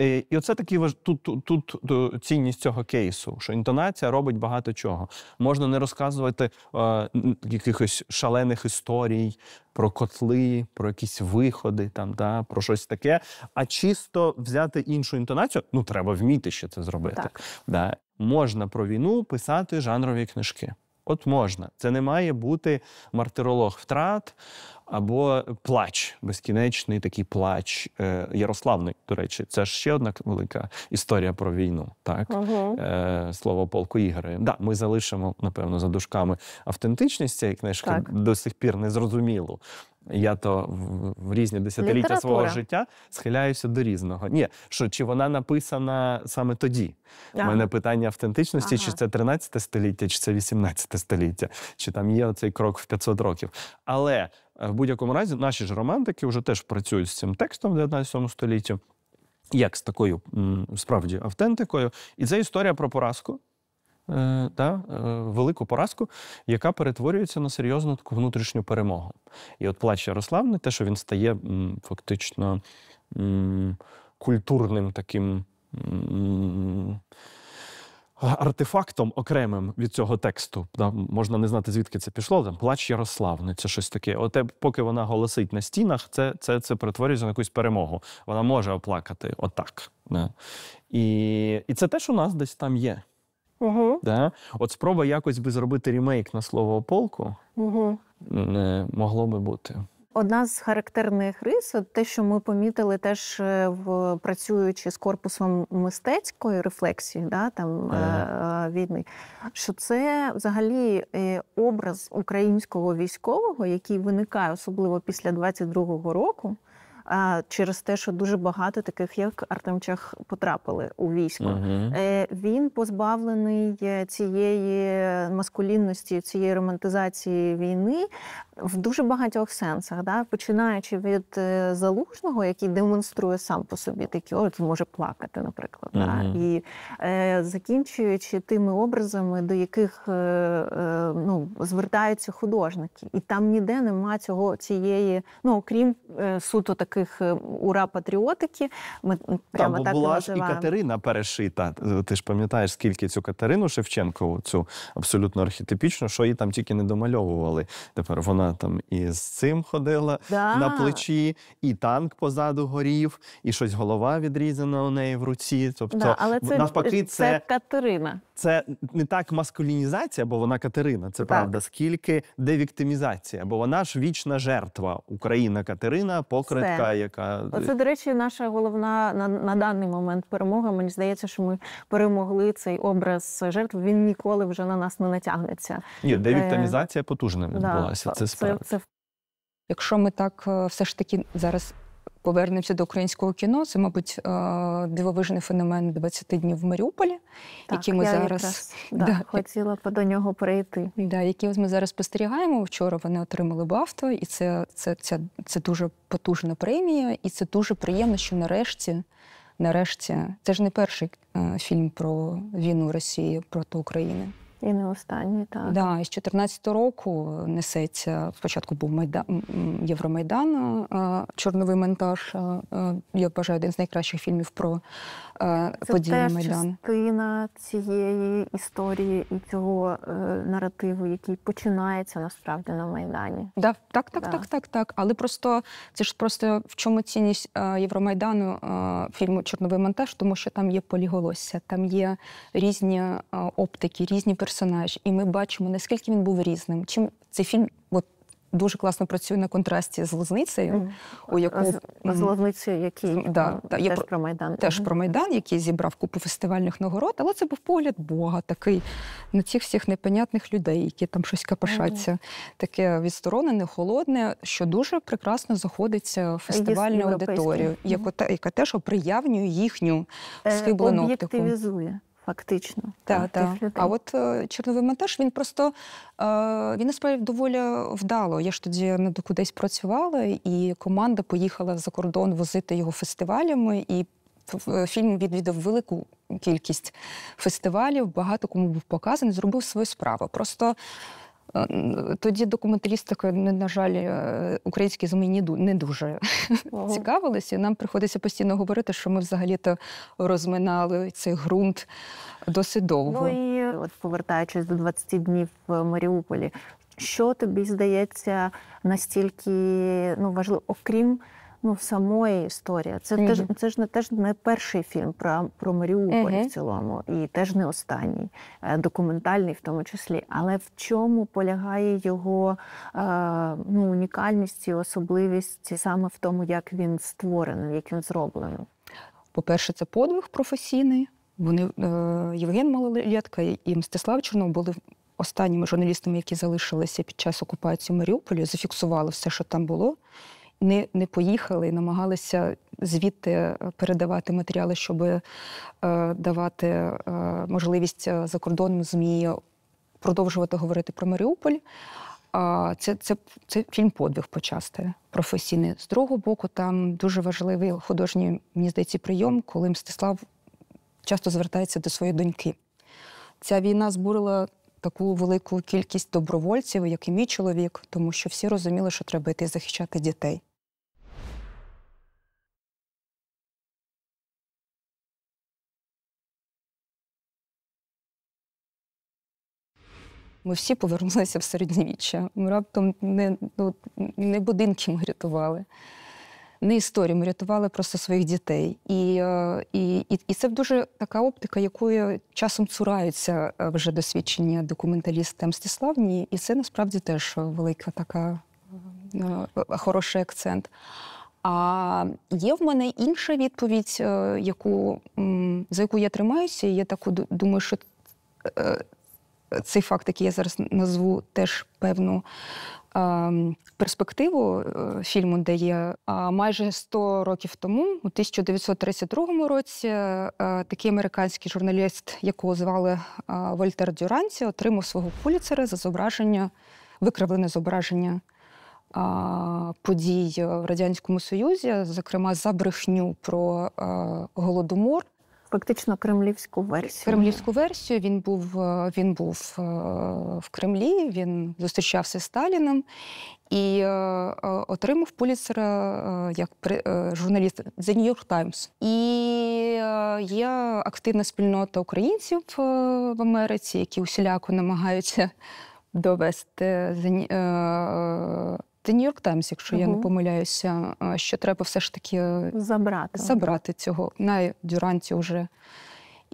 Е, і оце такі важ... тут, тут, тут е, цінність цього кейсу, що інтонація робить багато чого. Можна не розказувати е, якихось шалених історій про котли, про якісь виходи, там да, про щось таке. А чисто взяти іншу інтонацію, ну треба вміти ще це зробити. Так. Да. Можна про війну писати жанрові книжки. От можна. Це не має бути мартиролог втрат або плач, безкінечний такий плач е, Ярославний, до речі, це ж ще одна велика історія про війну. Так uh-huh. слово полку Ігоря. Да, ми залишимо, напевно, за дужками автентичність цієї книжки так. до сих пір незрозумілу. Я то в різні десятиліття Література. свого життя схиляюся до різного. Ні, що чи вона написана саме тоді? Ага. У мене питання автентичності: ага. чи це 13 століття, чи це 18 століття, чи там є цей крок в 500 років. Але е, в будь-якому разі наші ж романтики вже теж працюють з цим текстом в 19 столітті, як з такою справді автентикою. І це історія про поразку. Е, та, е, велику поразку, яка перетворюється на серйозну таку внутрішню перемогу. І от плач Ярославни, те, що він стає фактично культурним таким. Артефактом окремим від цього тексту там можна не знати, звідки це пішло. Там плач Ярославни, це щось таке. Оте, поки вона голосить на стінах, це це, це перетворюється на якусь перемогу. Вона може оплакати отак. Да. І і це теж у нас десь там є. Угу. Да? От спроба якось би зробити ремейк на слово полку угу. не могло би бути. Одна з характерних рис, те, що ми помітили, теж е, в працюючи з корпусом мистецької рефлексії, да там ага. Е. Е, війни, що це взагалі образ українського військового, який виникає особливо після 22-го року через те, що дуже багато таких, як Артемчах, потрапили у військо. Угу. Він позбавлений е, цієї маскулінності, цієї романтизації війни в дуже багатьох сенсах, да? починаючи від е, залужного, який демонструє сам по собі такі, от може плакати, наприклад, угу. да? і закінчуючи тими образами, до яких ну, звертаються художники, і там ніде нема цього цієї, ну окрім суто таких таких е, ура патріотики. Ми прямо Там, так була ж і Катерина перешита. Е, ти ж пам'ятаєш, скільки цю Катерину Шевченкову, цю абсолютно архетипічну, що її там тільки не домальовували. Тепер вона там і з цим ходила да. на плечі, і танк позаду горів, і щось голова відрізана у неї в руці. Тобто, да, але це, навпаки, е, це, це Катерина. Це не так маскулінізація, бо вона Катерина, це так. правда, скільки девіктимізація, бо вона ж вічна жертва Україна Катерина, покритка земля, яка Оце, до речі, наша головна на, на даний момент перемога. Мені здається, що ми перемогли цей образ жертв. Він ніколи вже на нас не натягнеться. Ні, е, девіктимізація потужна відбулася. Да, це справді. Це, це... Якщо ми так е, все ж таки зараз Повернемося до українського кіно. Це, мабуть, е, дивовижний феномен 20 днів в Маріуполі, так, які ми я зараз якраз, да, да, хотіла як... до нього прийти. Да, які ми зараз спостерігаємо. Вчора вони отримали бафто, і це, це, це, це дуже потужна премія, і це дуже приємно, що нарешті. Нарешті, це ж не перший е, фільм про війну Росії проти України. І не останні, так. Да, з 14 року несеться. Спочатку був Майдан Євромайдан, е, чорновий монтаж. Е, е, я вважаю, один з найкращих фільмів про Це події теж Майдану. частина цієї історії і цього наративу, який починається насправді на Майдані. Да, так, так, да. так, так, так. Але просто це ж просто в чому цінність Євромайдану фільму Чорновий монтаж, тому що там є поліголосся, там є різні оптики, різні перспективи персонаж, і ми бачимо, наскільки він був різним. Чим цей фільм от, дуже класно працює на контрасті з Лозницею, mm. у яку з Лозницею, який ну, да, да, теж я, про Майдан. Теж про Майдан, який зібрав купу фестивальних нагород, але це був погляд Бога такий на цих всіх непонятних людей, які там щось капашаться. Mm. Таке відсторонене, холодне, що дуже прекрасно заходиться в фестивальну аудиторію, яка, яка теж оприявнює їхню е, схиблену оптику. Фактично, та так. а от е, Чорновий монтаж він просто е, він насправді доволі вдало. Я ж тоді ну, кудись працювала, і команда поїхала за кордон возити його фестивалями. І фільм відвідав велику кількість фестивалів, багато кому був показаний, зробив свою справу. Просто тоді документалістикою, «Ну, на жаль, е, українські змі не дуже ага. цікавилися. Нам приходиться постійно говорити, що ми взагалі-то розминали цей ґрунт досить довго. Ну і от повертаючись до 20 днів в Маріуполі, що тобі здається настільки ну важливо, окрім ну, самої історії. Це mm-hmm. теж це ж не теж не перший фільм про про Маріуполь mm-hmm. в цілому, і теж не останній, е, документальний в тому числі. Але в чому полягає його е, ну, унікальність і особливість саме в тому, як він створений, як він зроблений? По-перше, це подвиг професійний. Вони е, Євген Малолетка і Мстислав Чорнов були останніми журналістами, які залишилися під час окупації Маріуполя, зафіксували все, що там було не не поїхали і намагалися звідти е, передавати матеріали, щоб е, давати е, можливість е, закордонним змі продовжувати говорити про Маріуполь. А це це, це фільм подвиг почасти професійний. З другого боку, там дуже важливий художній мені здається, прийом, коли Мстислав часто звертається до своєї доньки. Ця війна збурила. Таку велику кількість добровольців, як і мій чоловік, тому що всі розуміли, що треба йти захищати дітей. ми всі повернулися в середньовіччя. Ми раптом не ну, не будинки ми рятували, не історію, ми рятували просто своїх дітей. І е, і, і, це дуже така оптика, якою часом цураються е, вже досвідчення документалісти Мстиславні, і це насправді теж велика така е, хороший акцент. А є в мене інша відповідь, яку, за яку я тримаюся, і я таку думаю, що цей факт, який я зараз назву, теж певну ем, перспективу е, фільму дає. А майже 100 років тому, у 1932 році, е, такий американський журналіст, якого звали е, Вольтер Дюранці, отримав свого пуліцера за зображення, викривлене зображення. Подій в радянському союзі, зокрема за брехню про голодомор, Фактично кремлівську версію. Кремлівську версію він був е, він був е, в Кремлі, він зустрічався з Сталіном і е, отримав поліцера як журналіст The New York Times. І є активна спільнота українців в Америці, які усіляко намагаються довести The New York Times, якщо угу. я не помиляюся, що треба все ж таки е, забрати забрати цього на дюранті вже.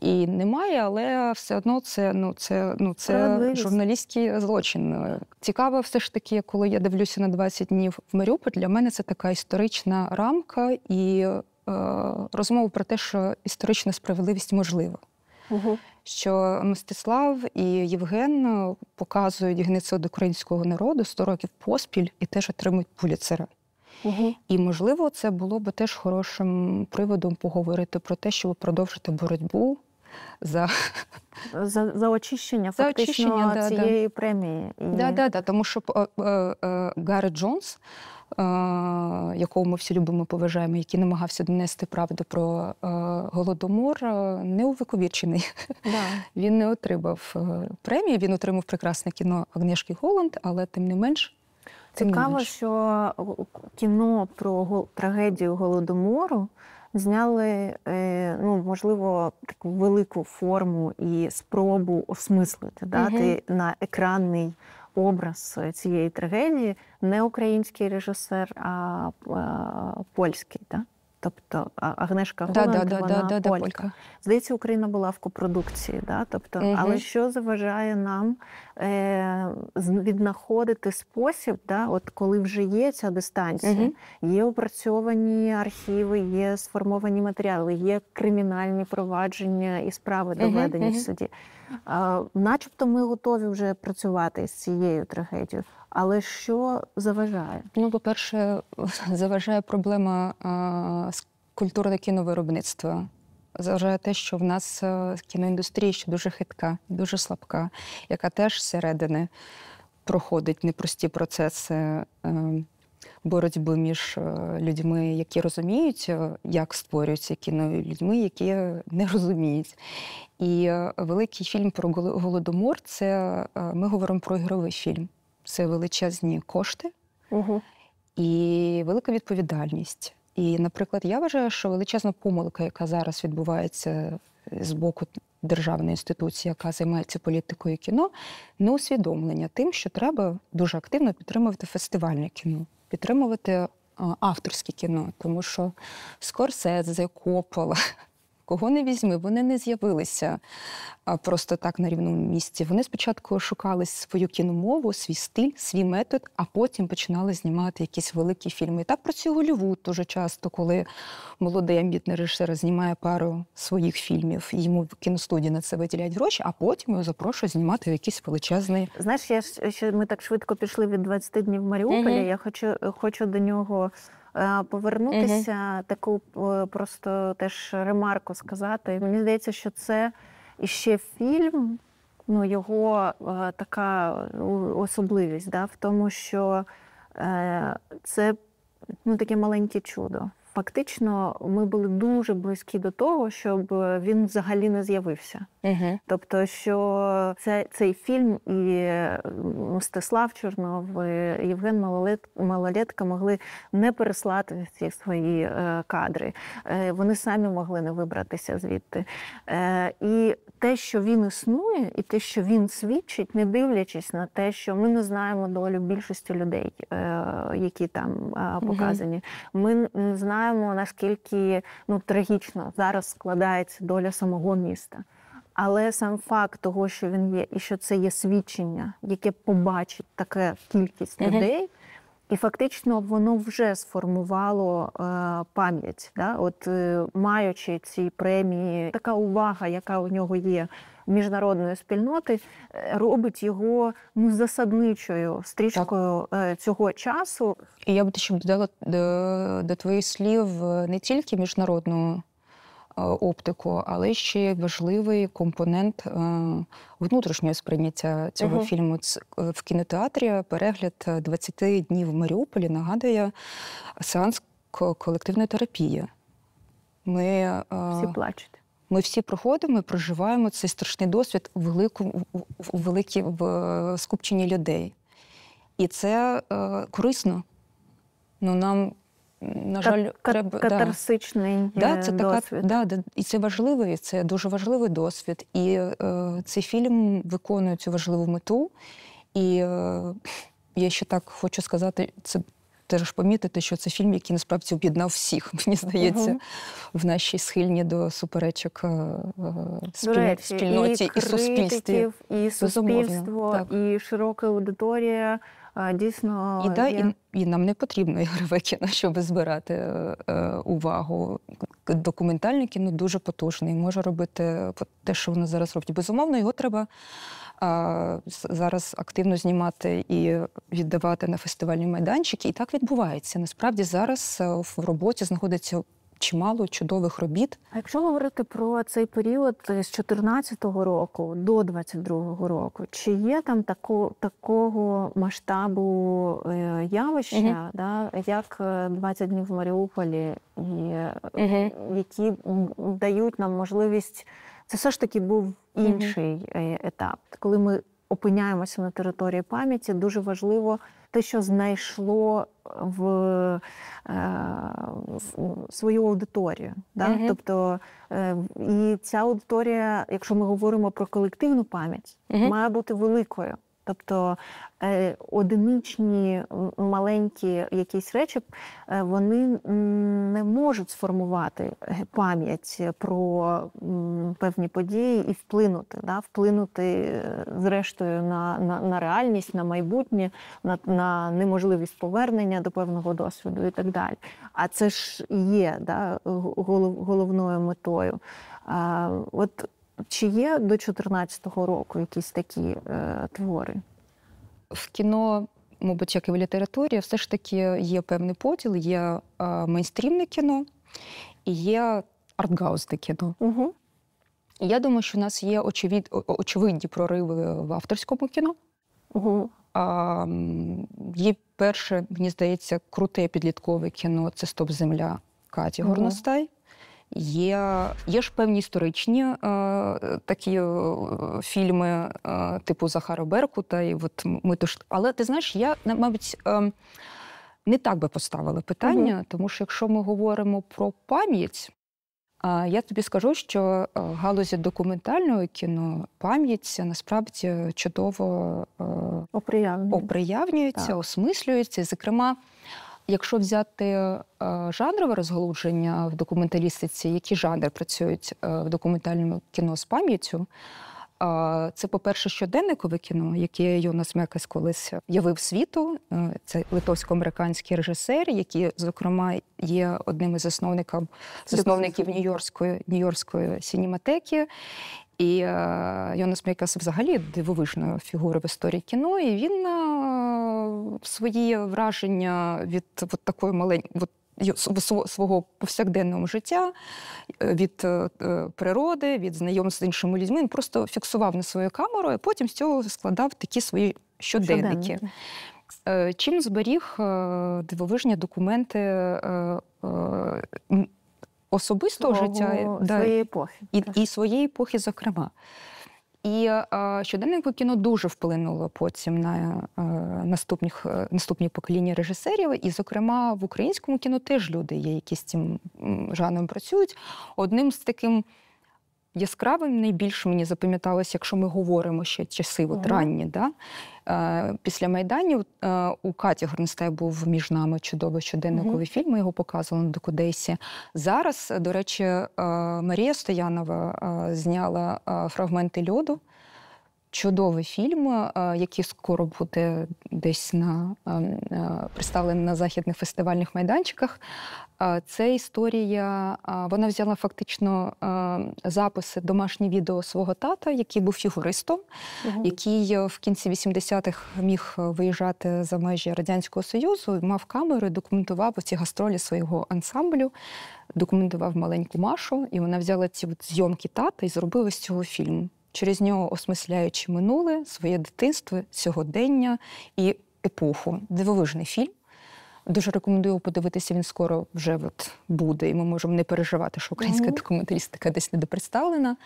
І немає, але все одно це ну це ну це журналістський злочин. Цікаво, все ж таки, коли я дивлюся на 20 днів в Маріуполь, для мене це така історична рамка і е, розмова про те, що історична справедливість можлива. Угу що Мстислав і Євген е, показують до українського народу 100 років поспіль і теж отримують пуліцера. Угу. І, можливо, це було би теж хорошим приводом поговорити про те, щоб продовжити боротьбу за за, за очищення за фактично очищення, цієї да, премії. І... Да, да, да, Тому що е, е, е, Гаррет Джонс, е, якого ми всі любимо, поважаємо, який намагався донести правду про е, голодомор, е, не увековічений. Да. Він не отримав премію, він отримав прекрасне кіно Агнешки Голланд, але тим не менш. Цікаво, що кіно про трагедію голодомору зняли, е, ну можливо, таку велику форму і спробу осмислити, дати угу. на екранний образ е, цієї трагедії не український режисер, а е, польський. Да? тобто Агнешка да, Голланд, да, вона да, полька. полька. Здається, Україна була в копродукції, да? тобто, угу. але що заважає нам е, віднаходити спосіб, да? от коли вже є ця дистанція, угу. є опрацьовані архіви, є сформовані матеріали, є кримінальні провадження і справи доведені угу. в суді. Е, начебто ми готові вже працювати з цією трагедією. Але що заважає? Ну, по-перше, заважає проблема а, культурне кіновиробництва. Заважає те, що в нас е, кіноіндустрія ще дуже хитка, дуже слабка, яка теж зсередини проходить непрості процеси е, боротьби між е, людьми, які розуміють, як створюється кіно, і людьми, які не розуміють. І великий фільм про голодомор це ми говоримо про ігровий фільм це величезні кошти угу. і велика відповідальність. І, наприклад, я вважаю, що величезна помилка, яка зараз відбувається з боку державної інституції, яка займається політикою кіно, не усвідомлення тим, що треба дуже активно підтримувати фестивальне кіно, підтримувати авторське кіно, тому що Скорсезе, Коппола, Кого не візьми, вони не з'явилися просто так на рівному місці. Вони спочатку шукали свою кіномову, свій стиль, свій метод, а потім починали знімати якісь великі фільми. І так працює Голівуд дуже часто, коли молодий амбітний режисер знімає пару своїх фільмів, йому в кіностудії на це виділяють гроші, а потім його запрошують знімати в якісь величезні. Знаєш, я що ми так швидко пішли від 20 днів Маріуполя. Mm-hmm. Я хочу, хочу до нього. Е, повернутися, uh таку е, просто теж ремарку сказати. Мені здається, що це іще фільм, ну його е, така особливість да, в тому, що це ну, таке маленьке чудо фактично ми були дуже близькі до того, щоб е, він взагалі не з'явився. Угу. Тобто, що це цей фільм і е, Мстислав Чорнов, і Євген Малолет, Малолетка могли не переслати ці свої е, кадри. Е, вони самі могли не вибратися звідти. Е, і те, що він існує, і те, що він свідчить, не дивлячись на те, що ми не знаємо долю більшості людей, е, які там показані. Угу. Ми не знаємо знаємо, наскільки ну, трагічно зараз складається доля самого міста. Але сам факт того, що він є, і що це є свідчення, яке побачить таке кількість людей. І фактично воно вже сформувало е, пам'ять, Да? от е, маючи ці премії, така увага, яка у нього є міжнародної спільноти, е, робить його ну засадничою стрічкою так. Е, цього часу. І я б ще додала до, е, до твоїх слів не тільки міжнародну. Е, оптику, але ще важливий компонент е, внутрішнього сприйняття цього uh фільму. Е, в кінотеатрі перегляд 20 днів в Маріуполі нагадує сеанс колективної терапії. Ми всі плачуть. Ми всі проходимо, проживаємо цей страшний досвід в великому в великій в скупченні людей. І це е, корисно. Ну, Нам на жаль, треба катарсичний да. Да, це досвід. Така, да, і це важливий, це дуже важливий досвід. І е, цей фільм виконує цю важливу мету. І е, я ще так хочу сказати, це теж помітити, що це фільм, який насправді об'єднав всіх, мені здається, угу. в нашій схильні до суперечок е, е спіль... до речі, спільноті і, і критиків, І суспільство, Безумовно, і широка аудиторія дійсно і да, є... і, і нам не потрібно ігрове кіно, щоб збирати е, е увагу. Документальне кіно дуже потужне і може робити те, що воно зараз робить. Безумовно, його треба е, зараз активно знімати і віддавати на фестивальні майданчики. І так відбувається. Насправді зараз е, в роботі знаходиться чимало чудових робіт. А якщо говорити про цей період е, з 2014 року до 2022 року, чи є там тако, такого масштабу е, явища, угу. да, як 20 е, днів в Маріуполі, і, угу. які дають нам можливість? Це все ж таки був інший угу. етап, коли ми опиняємося на території пам'яті, дуже важливо те, що знайшло е, в е, свою аудиторію. Да? Uh-huh. Тобто, е, І ця аудиторія, якщо ми говоримо про колективну пам'ять, uh-huh. має бути великою. Тобто е, одиничні маленькі якісь речі е, вони не можуть сформувати е, пам'ять про певні події і вплинути, да? вплинути зрештою на на, на реальність, на майбутнє, на, на неможливість повернення до певного досвіду і так далі. А це ж є да, головною метою. От чи є до 2014 року якісь такі е, твори? В кіно, мабуть, як і в літературі, все ж таки є певний поділ, є е, мейнстрімне кіно і є артгаузне кіно. Угу. Я думаю, що в нас є очевид, очевидні прориви в авторському кіно. Угу. А, Є перше, мені здається, круте підліткове кіно це Стоп Земля Каті угу. Горностай. Є є ж певні історичні е, такі е, фільми, е, типу Захара Беркута, і от ми то Але ти знаєш, я мабуть е, не так би поставила питання, угу. тому що якщо ми говоримо про пам'ять, я тобі скажу, що е, в галузі документального кіно пам'ять насправді чудово е, оприявнюється, оприявнюється осмислюється. Зокрема, Якщо взяти е, жанрове розголудження в документалістиці, які жанри працюють е, в документальному кіно з пам'яттю, е, це, по-перше, щоденникове кіно, яке Йонас Мекес колись явив світу. Це литовсько-американський режисер, який, зокрема, є одним із засновників засновників Нью-Йоркської Нью-Йоркської сініматеки. І е, Йонас Мейкас взагалі дивовижна фігура в історії кіно, і він е, свої враження від от такої маленької свого повсякденного життя е, від природи, від знайомств з іншими людьми. Він просто фіксував на свою камеру, а потім з цього складав такі свої щоденники. щоденники. Чим зберіг дивовижні документи особистого Свого, життя своєї епохи. І, і своєї епохи, зокрема. І е, щоденникове кіно дуже вплинуло потім на е, наступних, е, наступні покоління режисерів. І, зокрема, в українському кіно теж люди є, які з цим жанром працюють. Одним з таким яскравим найбільше мені запам'яталось, якщо ми говоримо ще часи, от ранні. Да? Е, після майданів е, у Каті Горнстей був між нами чудовий щоденниковий mm-hmm. фільм. Ми його показували на Докудесі. Зараз, до речі, е, Марія Стоянова зняла фрагменти льоду чудовий фільм, е, який скоро буде десь на е, е, представлений на західних фестивальних майданчиках. Це історія. Вона взяла фактично записи домашнє відео свого тата, який був фігуристом, угу. який в кінці 80-х міг виїжджати за межі радянського союзу, мав камеру, документував оці гастролі свого ансамблю. Документував маленьку Машу, і вона взяла ці от зйомки тата і зробила з цього фільм через нього осмисляючи минуле, своє дитинство, сьогодення і епоху. Дивовижний фільм. Дуже рекомендую подивитися. Він скоро вже от буде, і ми можемо не переживати, що українська документалістика десь недопредставлена.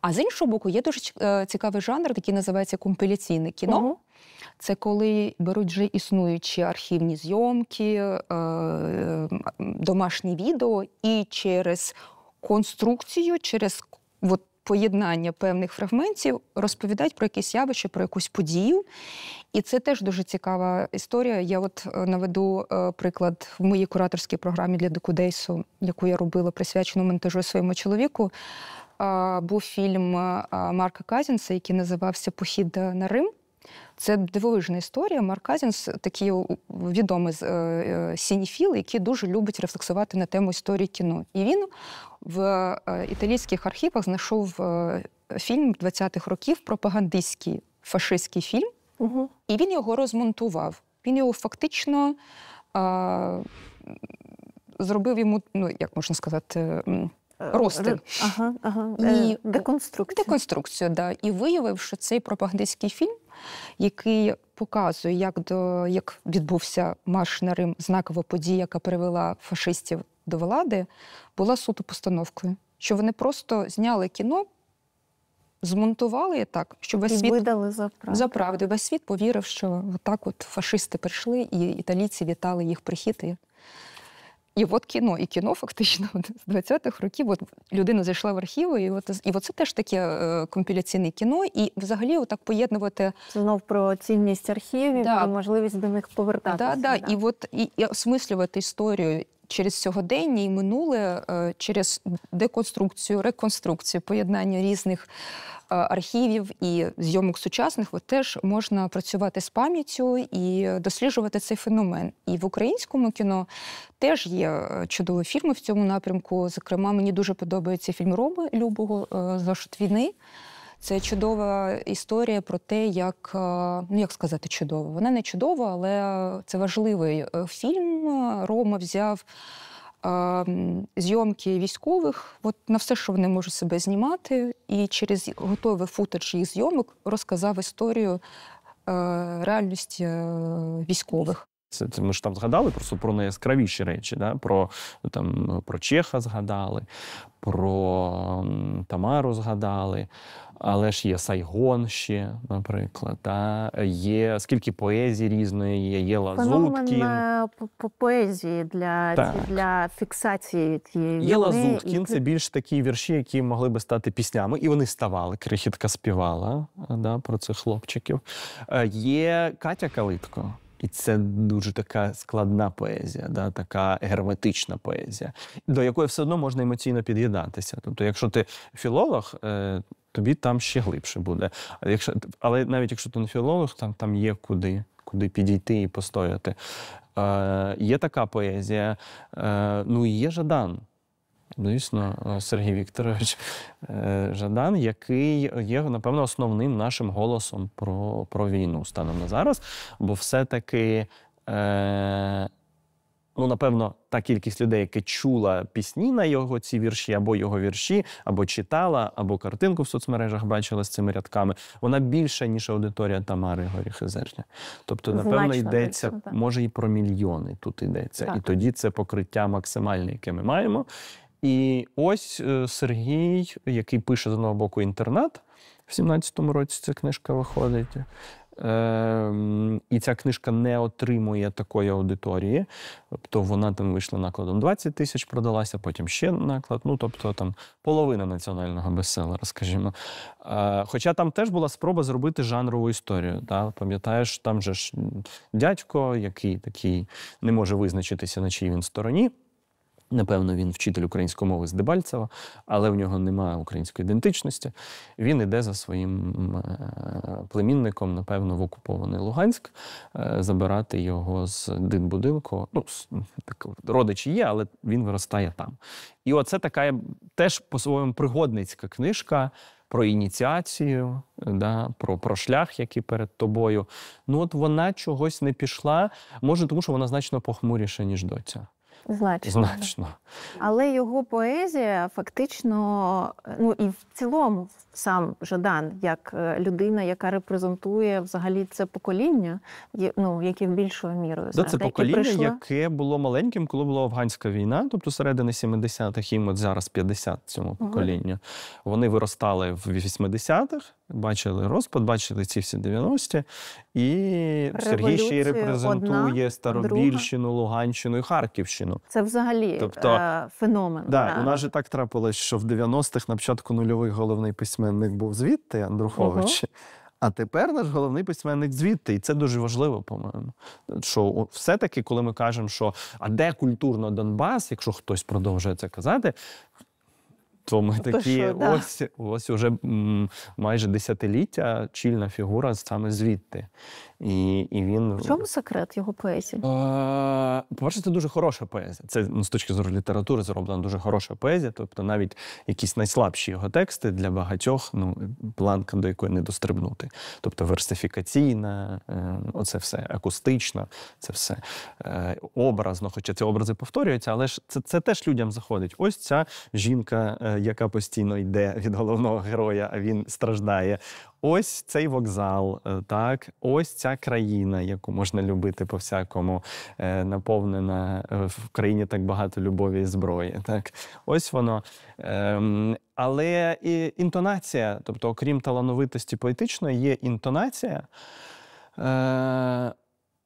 А з іншого боку, є дуже е, цікавий жанр, який називається компіляційне кіно. Uh-huh. Це коли беруть вже існуючі архівні зйомки, е, домашні відео і через конструкцію, через от поєднання певних фрагментів розповідають про якесь явище, про якусь подію. І це теж дуже цікава історія. Я от е, наведу е, приклад в моїй кураторській програмі для декудейсу, яку я робила, присвячену монтажу своєму чоловіку. Був фільм е, Марка Казінса, який називався Похід на Рим. Це дивовижна історія. Марк Казінс такий відомий сініфіл, який дуже любить рефлексувати на тему історії кіно. І він в е, італійських архівах знайшов е, фільм 20-х років пропагандистський фашистський фільм, угу. і він його розмонтував. Він його фактично а, е, зробив йому, ну як можна сказати, розтин. Ага, ага. І Деконструкцію. Деконструкцію, да. І виявив, що цей пропагандистський фільм, який показує, як до як відбувся марш на Рим, знакова подія, яка привела фашистів до влади була суто постановкою, що вони просто зняли кіно. Змонтували так, щоб весь світ видали за правду. за правду. Весь світ повірив, що отак от фашисти прийшли, і італійці вітали їх прихід. І, от кіно, і кіно фактично з 20-х років. От людина зайшла в архіви, і от і це теж таке е, компіляційне кіно. І взагалі, отак поєднувати знов про цінність архівів, да. про можливість до них повертатися. Да, да. да. І от і, і осмислювати історію через сьогодення і минуле, е, через деконструкцію, реконструкцію, поєднання різних е, архівів і зйомок сучасних, от теж можна працювати з пам'яттю і досліджувати цей феномен. І в українському кіно теж є е, чудові фільми в цьому напрямку. Зокрема, мені дуже подобається фільм Роби Любого зошит війни. Це чудова історія про те, як е, ну як сказати, чудово. Вона не чудова, але це важливий е, фільм. Рома взяв е, зйомки військових, от на все, що вони можуть себе знімати, і через готовий футаж їх зйомок розказав історію реальності військових. Це, це ми ж там згадали просто про найяскравіші речі. Да? Про там, про Чеха згадали, про Тамару згадали, але ж є Сайгон ще, наприклад. Да? Є скільки поезії різної, є, є Лазуткін. Е, По поезії для для фіксації тієї. Є Лазуткін, і... Ну, це більш такі вірші, які могли би стати піснями, і вони ставали. Крихітка співала е, да, про цих хлопчиків. Е, є Катя Калитко. І це дуже така складна поезія, да, така герметична поезія, до якої все одно можна емоційно під'єднатися. Тобто, якщо ти філолог, е, тобі там ще глибше буде. Якщо, Але навіть якщо ти не філолог, там, там є куди. Куди підійти і постояти. Е, Є така поезія. Е, Ну і є Жадан. Звісно, ну, е, Сергій Вікторович е, Жадан, який є, напевно, основним нашим голосом про про війну станом на зараз. Бо все-таки, е, ну, напевно, та кількість людей, яка чула пісні на його ці вірші, або його вірші, або читала, або картинку в соцмережах бачила з цими рядками, вона більша, ніж аудиторія Тамари Горіхизерня. Тобто, напевно, Значно йдеться, більше, може, і про мільйони тут йдеться. Так. І тоді це покриття максимальне, яке ми маємо. І ось е, Сергій, який пише з одного боку інтернат, в 17-му році ця книжка виходить. Ем, і ця книжка не отримує такої аудиторії. Тобто вона там вийшла накладом 20 тисяч, продалася, потім ще наклад. Ну, тобто там половина національного бестселера, скажімо. Е, хоча там теж була спроба зробити жанрову історію. Да? Пам'ятаєш, там же ж дядько, який такий не може визначитися, на чиїй він стороні. Напевно, він вчитель української мови з Дебальцева, але в нього немає української ідентичності. Він іде за своїм е, племінником, напевно, в окупований Луганськ, е, забирати його з дитбудинку. Ну, так, родичі є, але він виростає там. І оце така теж по-своєму пригодницька книжка. Про ініціацію, да, про про шлях, який перед тобою. Ну от вона чогось не пішла. Може, тому що вона значно похмуріша, ніж доця. Значно. Значно. Але його поезія фактично, ну і в цілому сам Жадан, як е, людина, яка репрезентує взагалі це покоління, ну яке більшою мірою зараз, це покоління, яке, яке було маленьким, коли була афганська війна, тобто середини 70-х, їм от зараз 50 цьому поколінню. Вони виростали в 80-х. Бачили розпад, бачили ці всі 90-ті. І Сергій ще й репрезентує одна, Старобільщину, друга. Луганщину і Харківщину. Це взагалі тобто, е- феномен. Да, да. У нас же так трапилось, що в 90-х на початку нульових головний письменник був звідти, Андрухович. Угу. А тепер наш головний письменник звідти, і це дуже важливо, по-моєму. Що все-таки, коли ми кажемо, що а де культурно Донбас, якщо хтось продовжує це казати, то ми То такі, що, да. ось ось уже майже десятиліття чільна фігура саме звідти. І і він в чому секрет його поезії? По-перше, це дуже хороша поезія. Це ну, з точки зору літератури зроблена дуже хороша поезія. Тобто, навіть якісь найслабші його тексти для багатьох, ну планка до якої не дострибнути. Тобто версифікаційна, е, оце все акустична, це все е, образно. Хоча ці образи повторюються, але ж це це теж людям заходить. Ось ця жінка, е, яка постійно йде від головного героя, а він страждає ось цей вокзал, е, так, ось ця країна, яку можна любити по всякому, е, наповнена е, в країні так багато любові і зброї. Так, ось воно. Ем, але і інтонація, тобто, окрім талановитості поетичної, є інтонація.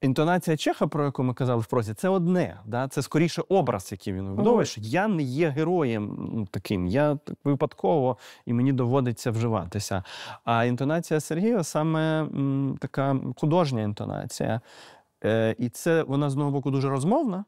Інтонація Чеха, про яку ми казали в прозі, це одне. Да? Це скоріше образ, який він вибудовує. що Я не є героєм ну, таким. Я випадково і мені доводиться вживатися. А інтонація Сергія саме м, така художня інтонація. Е, І це вона з одного боку дуже розмовна.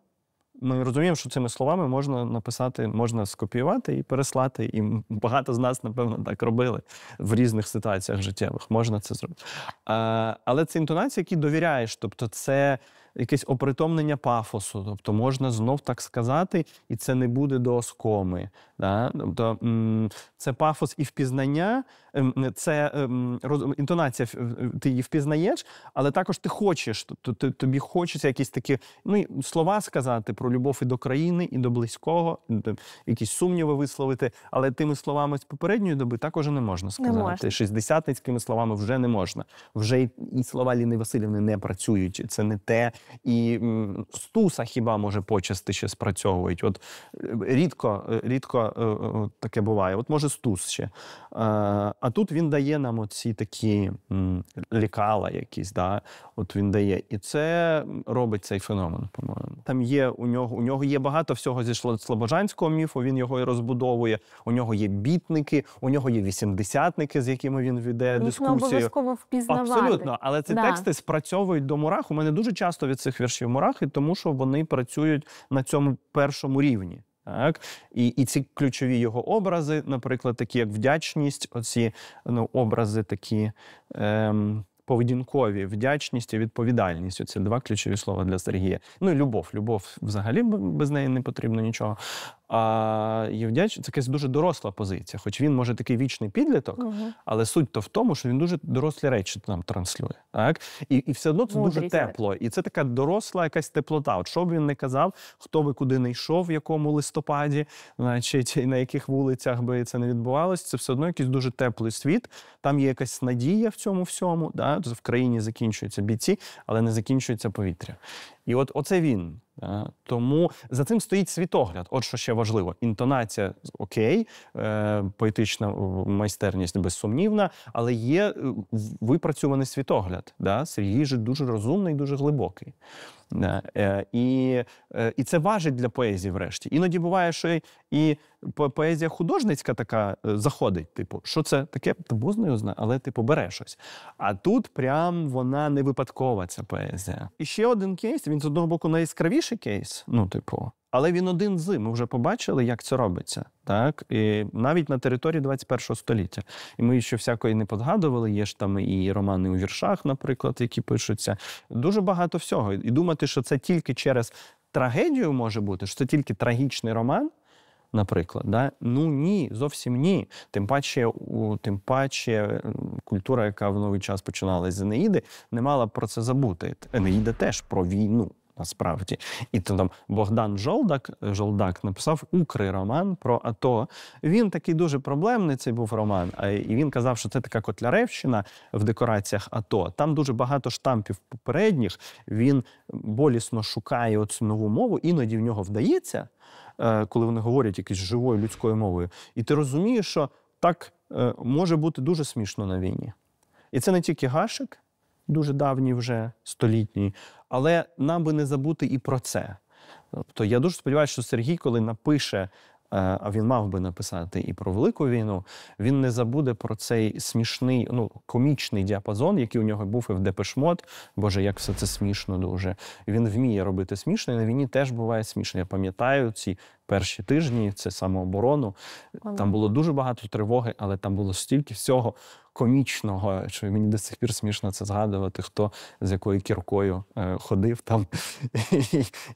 Ми розуміємо, що цими словами можна написати, можна скопіювати і переслати. І багато з нас, напевно, так робили в різних ситуаціях життєвих. Можна це зробити. А, Але це інтонація, які довіряєш, тобто це якесь опритомнення пафосу, тобто можна знов так сказати, і це не буде до оскоми. Да? Тобто це пафос і впізнання, ем, це ем, інтонація, е, ти її впізнаєш, але також ти хочеш. Тобі хочеться якісь такі ну, слова сказати про любов і до країни, і до близького, якісь сумніви висловити. Але тими словами з попередньої доби також не можна сказати. Шістдесятницькими словами вже не можна. Вже і слова Ліни Васильівни не працюють. Це не те. І стуса хіба може почасти ще спрацьовують. От е, рідко, е, рідко. Е, е, е, таке буває. От може стус ще. А тут він дає нам оці такі лікала, якісь. Да? От він дає. І це робить цей феномен, по-моєму. Там є у нього у нього є багато всього зі слобожанського міфу, він його і розбудовує. У нього є бітники, у нього є вісімдесятники, з якими він веде дискусію. обов'язково впізнавати. Абсолютно, але ці да. тексти спрацьовують до мурах. У мене дуже часто від цих віршів мурахи, тому що вони працюють на цьому першому рівні. Так, і і ці ключові його образи, наприклад, такі як вдячність, оці ну, образи такі ем, поведінкові, вдячність і відповідальність. Оці два ключові слова для Сергія. Ну і любов. Любов взагалі без неї не потрібно нічого. А Євдяч це якась дуже доросла позиція, хоч він може такий вічний підліток, uh але суть то в тому, що він дуже дорослі речі нам транслює. Так і і все одно це Мудрість. дуже тепло, і це така доросла якась теплота. От що б він не казав, хто би куди не йшов, в якому листопаді, значить і на яких вулицях би це не відбувалося. Це все одно якийсь дуже теплий світ. Там є якась надія в цьому всьому. Да? Тобто в країні закінчуються бійці, але не закінчується повітря. І от оце він. Тому за цим стоїть світогляд. От що ще важливо: інтонація окей, е, поетична майстерність безсумнівна, але є е, випрацьований світогляд. Сергій же дуже розумний, дуже глибокий. Е, і е, і це важить для поезії, врешті. Іноді буває, що і поезія художницька така е, заходить. Типу, що це таке? Та Бог не але типу, бере щось. А тут прям вона не випадкова, ця поезія. І ще один кейс. Він з одного боку найяскравіший кейс. Ну, типу, але він один з ми вже побачили, як це робиться, так і навіть на території 21 століття. І ми ще всякої не подгадували. Є ж там і романи у віршах, наприклад, які пишуться. Дуже багато всього. І думати, що це тільки через трагедію може бути, що це тільки трагічний роман. Наприклад, да? ну ні, зовсім ні. Тим паче, у тим паче культура, яка в новий час починалася з Енеїди, не мала про це забути. Енеїда теж про війну насправді. І то там Богдан Жолдак Жолдак написав укрий роман про АТО. Він такий дуже проблемний. Цей був роман. І він казав, що це така котляревщина в декораціях АТО. Там дуже багато штампів попередніх. Він болісно шукає оцю нову мову, іноді в нього вдається, е, коли вони говорять якоюсь живою людською мовою. І ти розумієш, що так е, може бути дуже смішно на війні. І це не тільки гашик дуже давній, вже столітній. Але нам би не забути і про це. Тобто я дуже сподіваюся, що Сергій, коли напише, е, а він мав би написати і про велику війну, він не забуде про цей смішний, ну комічний діапазон, який у нього був і в Депешмот. Боже, як все це смішно дуже. Він вміє робити смішно, і на війні теж буває смішно. Я пам'ятаю ці перші тижні, це самооборону. Ага. Там було дуже багато тривоги, але там було стільки всього комічного, що мені до сих пір смішно це згадувати, хто з якою кіркою е, ходив там,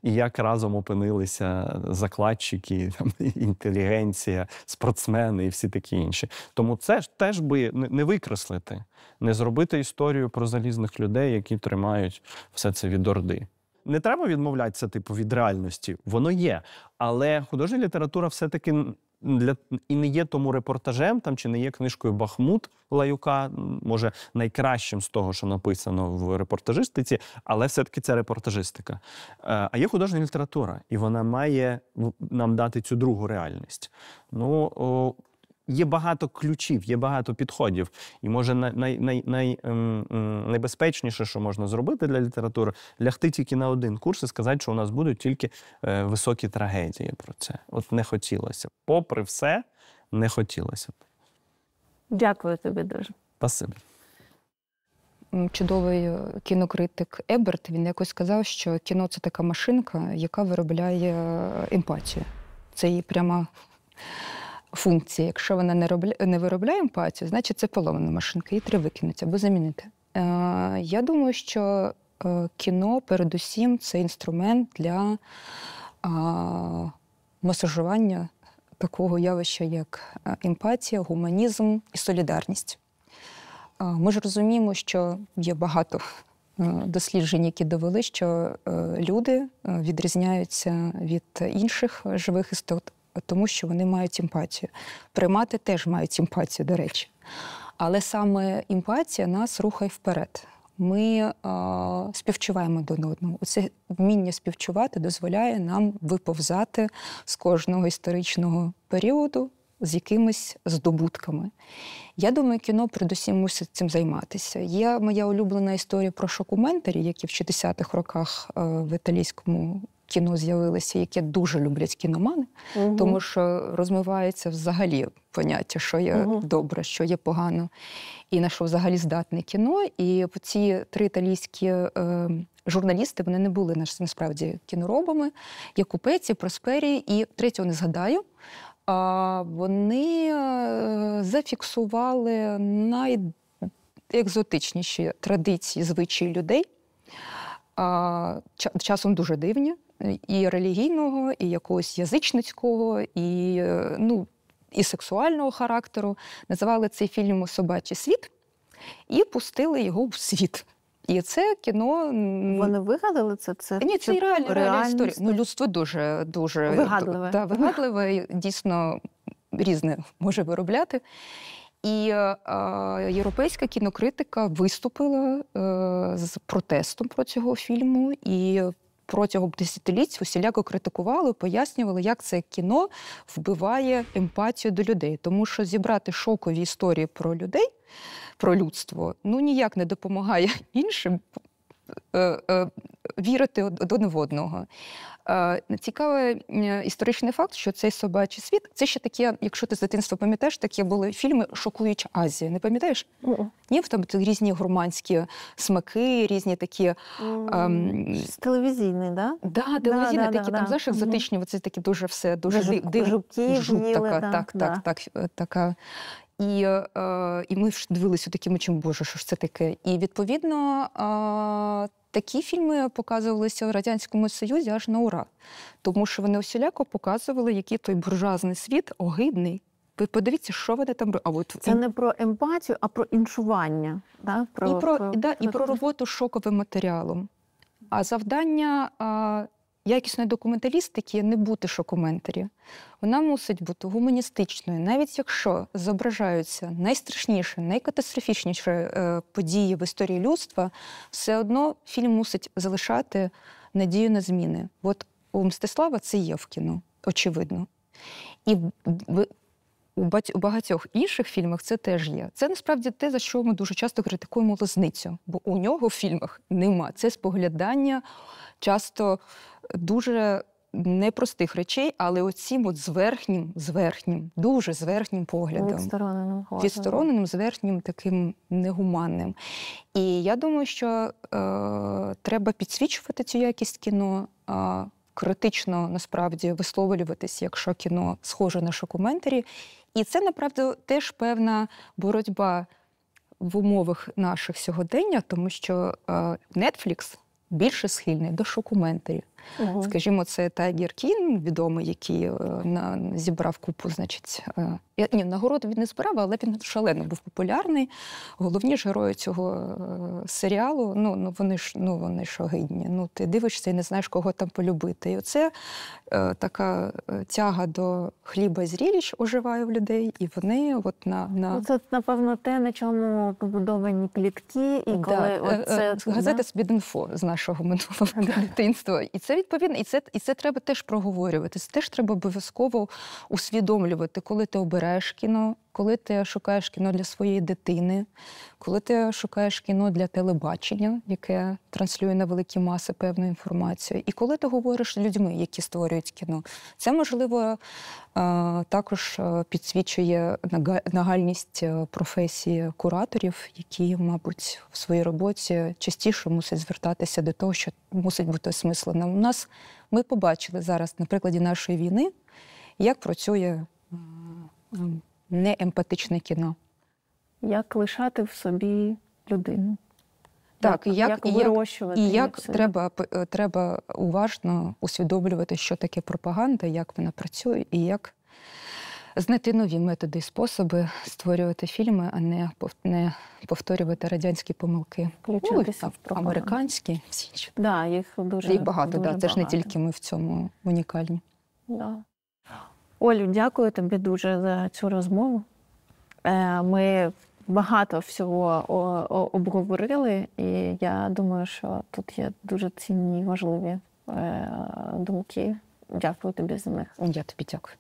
і як разом опинилися закладчики, там інтелігенція, спортсмени і всі такі інші. Тому це ж теж би не викреслити, не зробити історію про залізних людей, які тримають все це від орди не треба відмовлятися, типу, від реальності. Воно є. Але художня література все-таки для і не є тому репортажем, там чи не є книжкою Бахмут Лаюка, може найкращим з того, що написано в репортажистиці, але все-таки це репортажистика. Е, а є художня література, і вона має нам дати цю другу реальність. Ну є багато ключів, є багато підходів. І може най, най, най, ем, найбезпечніше, що можна зробити для літератури, лягти тільки на один курс і сказати, що у нас будуть тільки е, високі трагедії про це. От не хотілося. Попри все, не хотілося б. Дякую тобі дуже. Спасибо. Чудовий е, кінокритик Еберт він якось сказав, що кіно це така машинка, яка виробляє е, емпатію. Це її пряма функції. Якщо вона не робля, не виробляє емпатію, значить це поломана машинка, її треба викинути або замінити. Е, я думаю, що е, кіно передусім це інструмент для е, масажування такого явища, як емпатія, гуманізм і солідарність. ми ж розуміємо, що є багато. Досліджень, які довели, що люди відрізняються від інших живих істот тому що вони мають емпатію. Примати теж мають емпатію, до речі. Але саме емпатія нас рухає вперед. Ми е, співчуваємо один одному. Оце вміння співчувати дозволяє нам виповзати з кожного історичного періоду з якимись здобутками. Я думаю, кіно передусім мусить цим займатися. Є моя улюблена історія про шокументарі, які в 60-х роках е, в італійському кіно з'явилися, яке дуже люблять кіномани, угу. тому що розмивається взагалі поняття, що є угу. добре, що є погано, і на що взагалі здатне кіно. І ці три італійські е, журналісти вони не були наш насправді кіноробами, є Купеці, Просперії, і третього не згадаю. А вони е, зафіксували найекзотичніші традиції, звичаї людей. А, Часом дуже дивні і релігійного, і якогось язичницького, і е, ну, і сексуального характеру. Називали цей фільм Собачий світ і пустили його в світ. І це кіно вони вигадали це? Це ні, це, це реальна, реальна, історія. Ну людство дуже дуже вигадливе. Да, вигадливе, дійсно різне може виробляти. І е, європейська кінокритика виступила е, з протестом про цього фільму і протягом десятиліть усіляко критикували, пояснювали, як це кіно вбиває емпатію до людей, тому що зібрати шокові історії про людей. Про людство ну ніяк не допомагає іншим Е, е, вірити один в одного. Е, цікавий історичний факт, що цей собачий світ це ще таке, якщо ти з дитинства пам'ятаєш, такі були фільми Шокуюча Азія. Не пам'ятаєш? Mm-mm. Ні, там різні гурманські смаки, різні такі ем... телевізійний, да? Да, телевізійний да, такі да, там знаєш, екзотичні, mm-hmm. це таке дуже все дуже жук, див... жук, жук, жук, жук, така, да, так, так, так, така і е, і ми дивилися таким очим, боже, що ж це таке? І відповідно е, такі фільми показувалися в радянському союзі аж на ура, тому що вони усіляко показували, який той буржуазний світ огидний. Ви подивіться, що вони там а от... Це не про емпатію, а про іншування. Да? Про, І про, про... Да, і про роботу з шоковим матеріалом. А завдання а, якісної документалістики не бути шокументарі. Вона мусить бути гуманістичною, навіть якщо зображаються найстрашніші, найкатастрофічніші е, події в історії людства, все одно фільм мусить залишати надію на зміни. От у Мстислава це є в кіно, очевидно. І у багатьох інших фільмах це теж є. Це насправді те, за що ми дуже часто критикуємо лозницю, бо у нього в фільмах нема. Це споглядання часто дуже непростих речей, але оцім от зверхнім, зверхнім, дуже зверхнім поглядом. Відстороненим. Відстороненим, зверхнім, таким негуманним. І я думаю, що е, треба підсвічувати цю якість кіно. Е, Критично насправді висловлюватись, якщо кіно схоже на шокументарі. І це направду теж певна боротьба в умовах наших сьогодення, тому що е, Netflix більше схильний до шокументарів. Угу. Скажімо, це Тайгер Кін, відомий, який е, на зібрав купу, значить, е, я ні, нагороду він не збирав, але він шалено був популярний. Головні ж герої цього е, серіалу. Ну ну вони ж ну вони ж огидні. Ну ти дивишся і не знаєш, кого там полюбити. І оце е, така тяга до хліба і зріліч оживає в людей, і вони от на на ну, це напевно те, на чому побудовані клітки, і коли да. от газета да? Спідінфо з вашого минулого да. дитинства. І це відповідно, і це і це треба теж проговорювати. Це теж треба обов'язково усвідомлювати, коли ти обереш кіно, коли ти шукаєш кіно для своєї дитини, коли ти шукаєш кіно для телебачення, яке транслює на великі маси певну інформацію, і коли ти говориш з людьми, які створюють кіно, це можливо е, також е, підсвічує нагальність е, професії кураторів, які, мабуть, в своїй роботі частіше мусять звертатися до того, що мусить бути осмислено. У нас ми побачили зараз на прикладі нашої війни, як працює. Не емпатичне кіно? Як лишати в собі людину? Так, як, як, як вирощувати і як треба е, треба уважно усвідомлювати, що таке пропаганда, як вона працює, і як знайти нові методи і способи створювати фільми, а не не повторювати радянські помилки. Включатися ну, в Американські всі. Да, їх дуже, їх багато, дуже да. Багато. Це ж не тільки ми в цьому унікальні. Да. Олю, дякую тобі дуже за цю розмову. Е, ми багато всього обговорили, і я думаю, що тут є дуже цінні важливі е, думки. Дякую тобі за них. Я тобі дякую.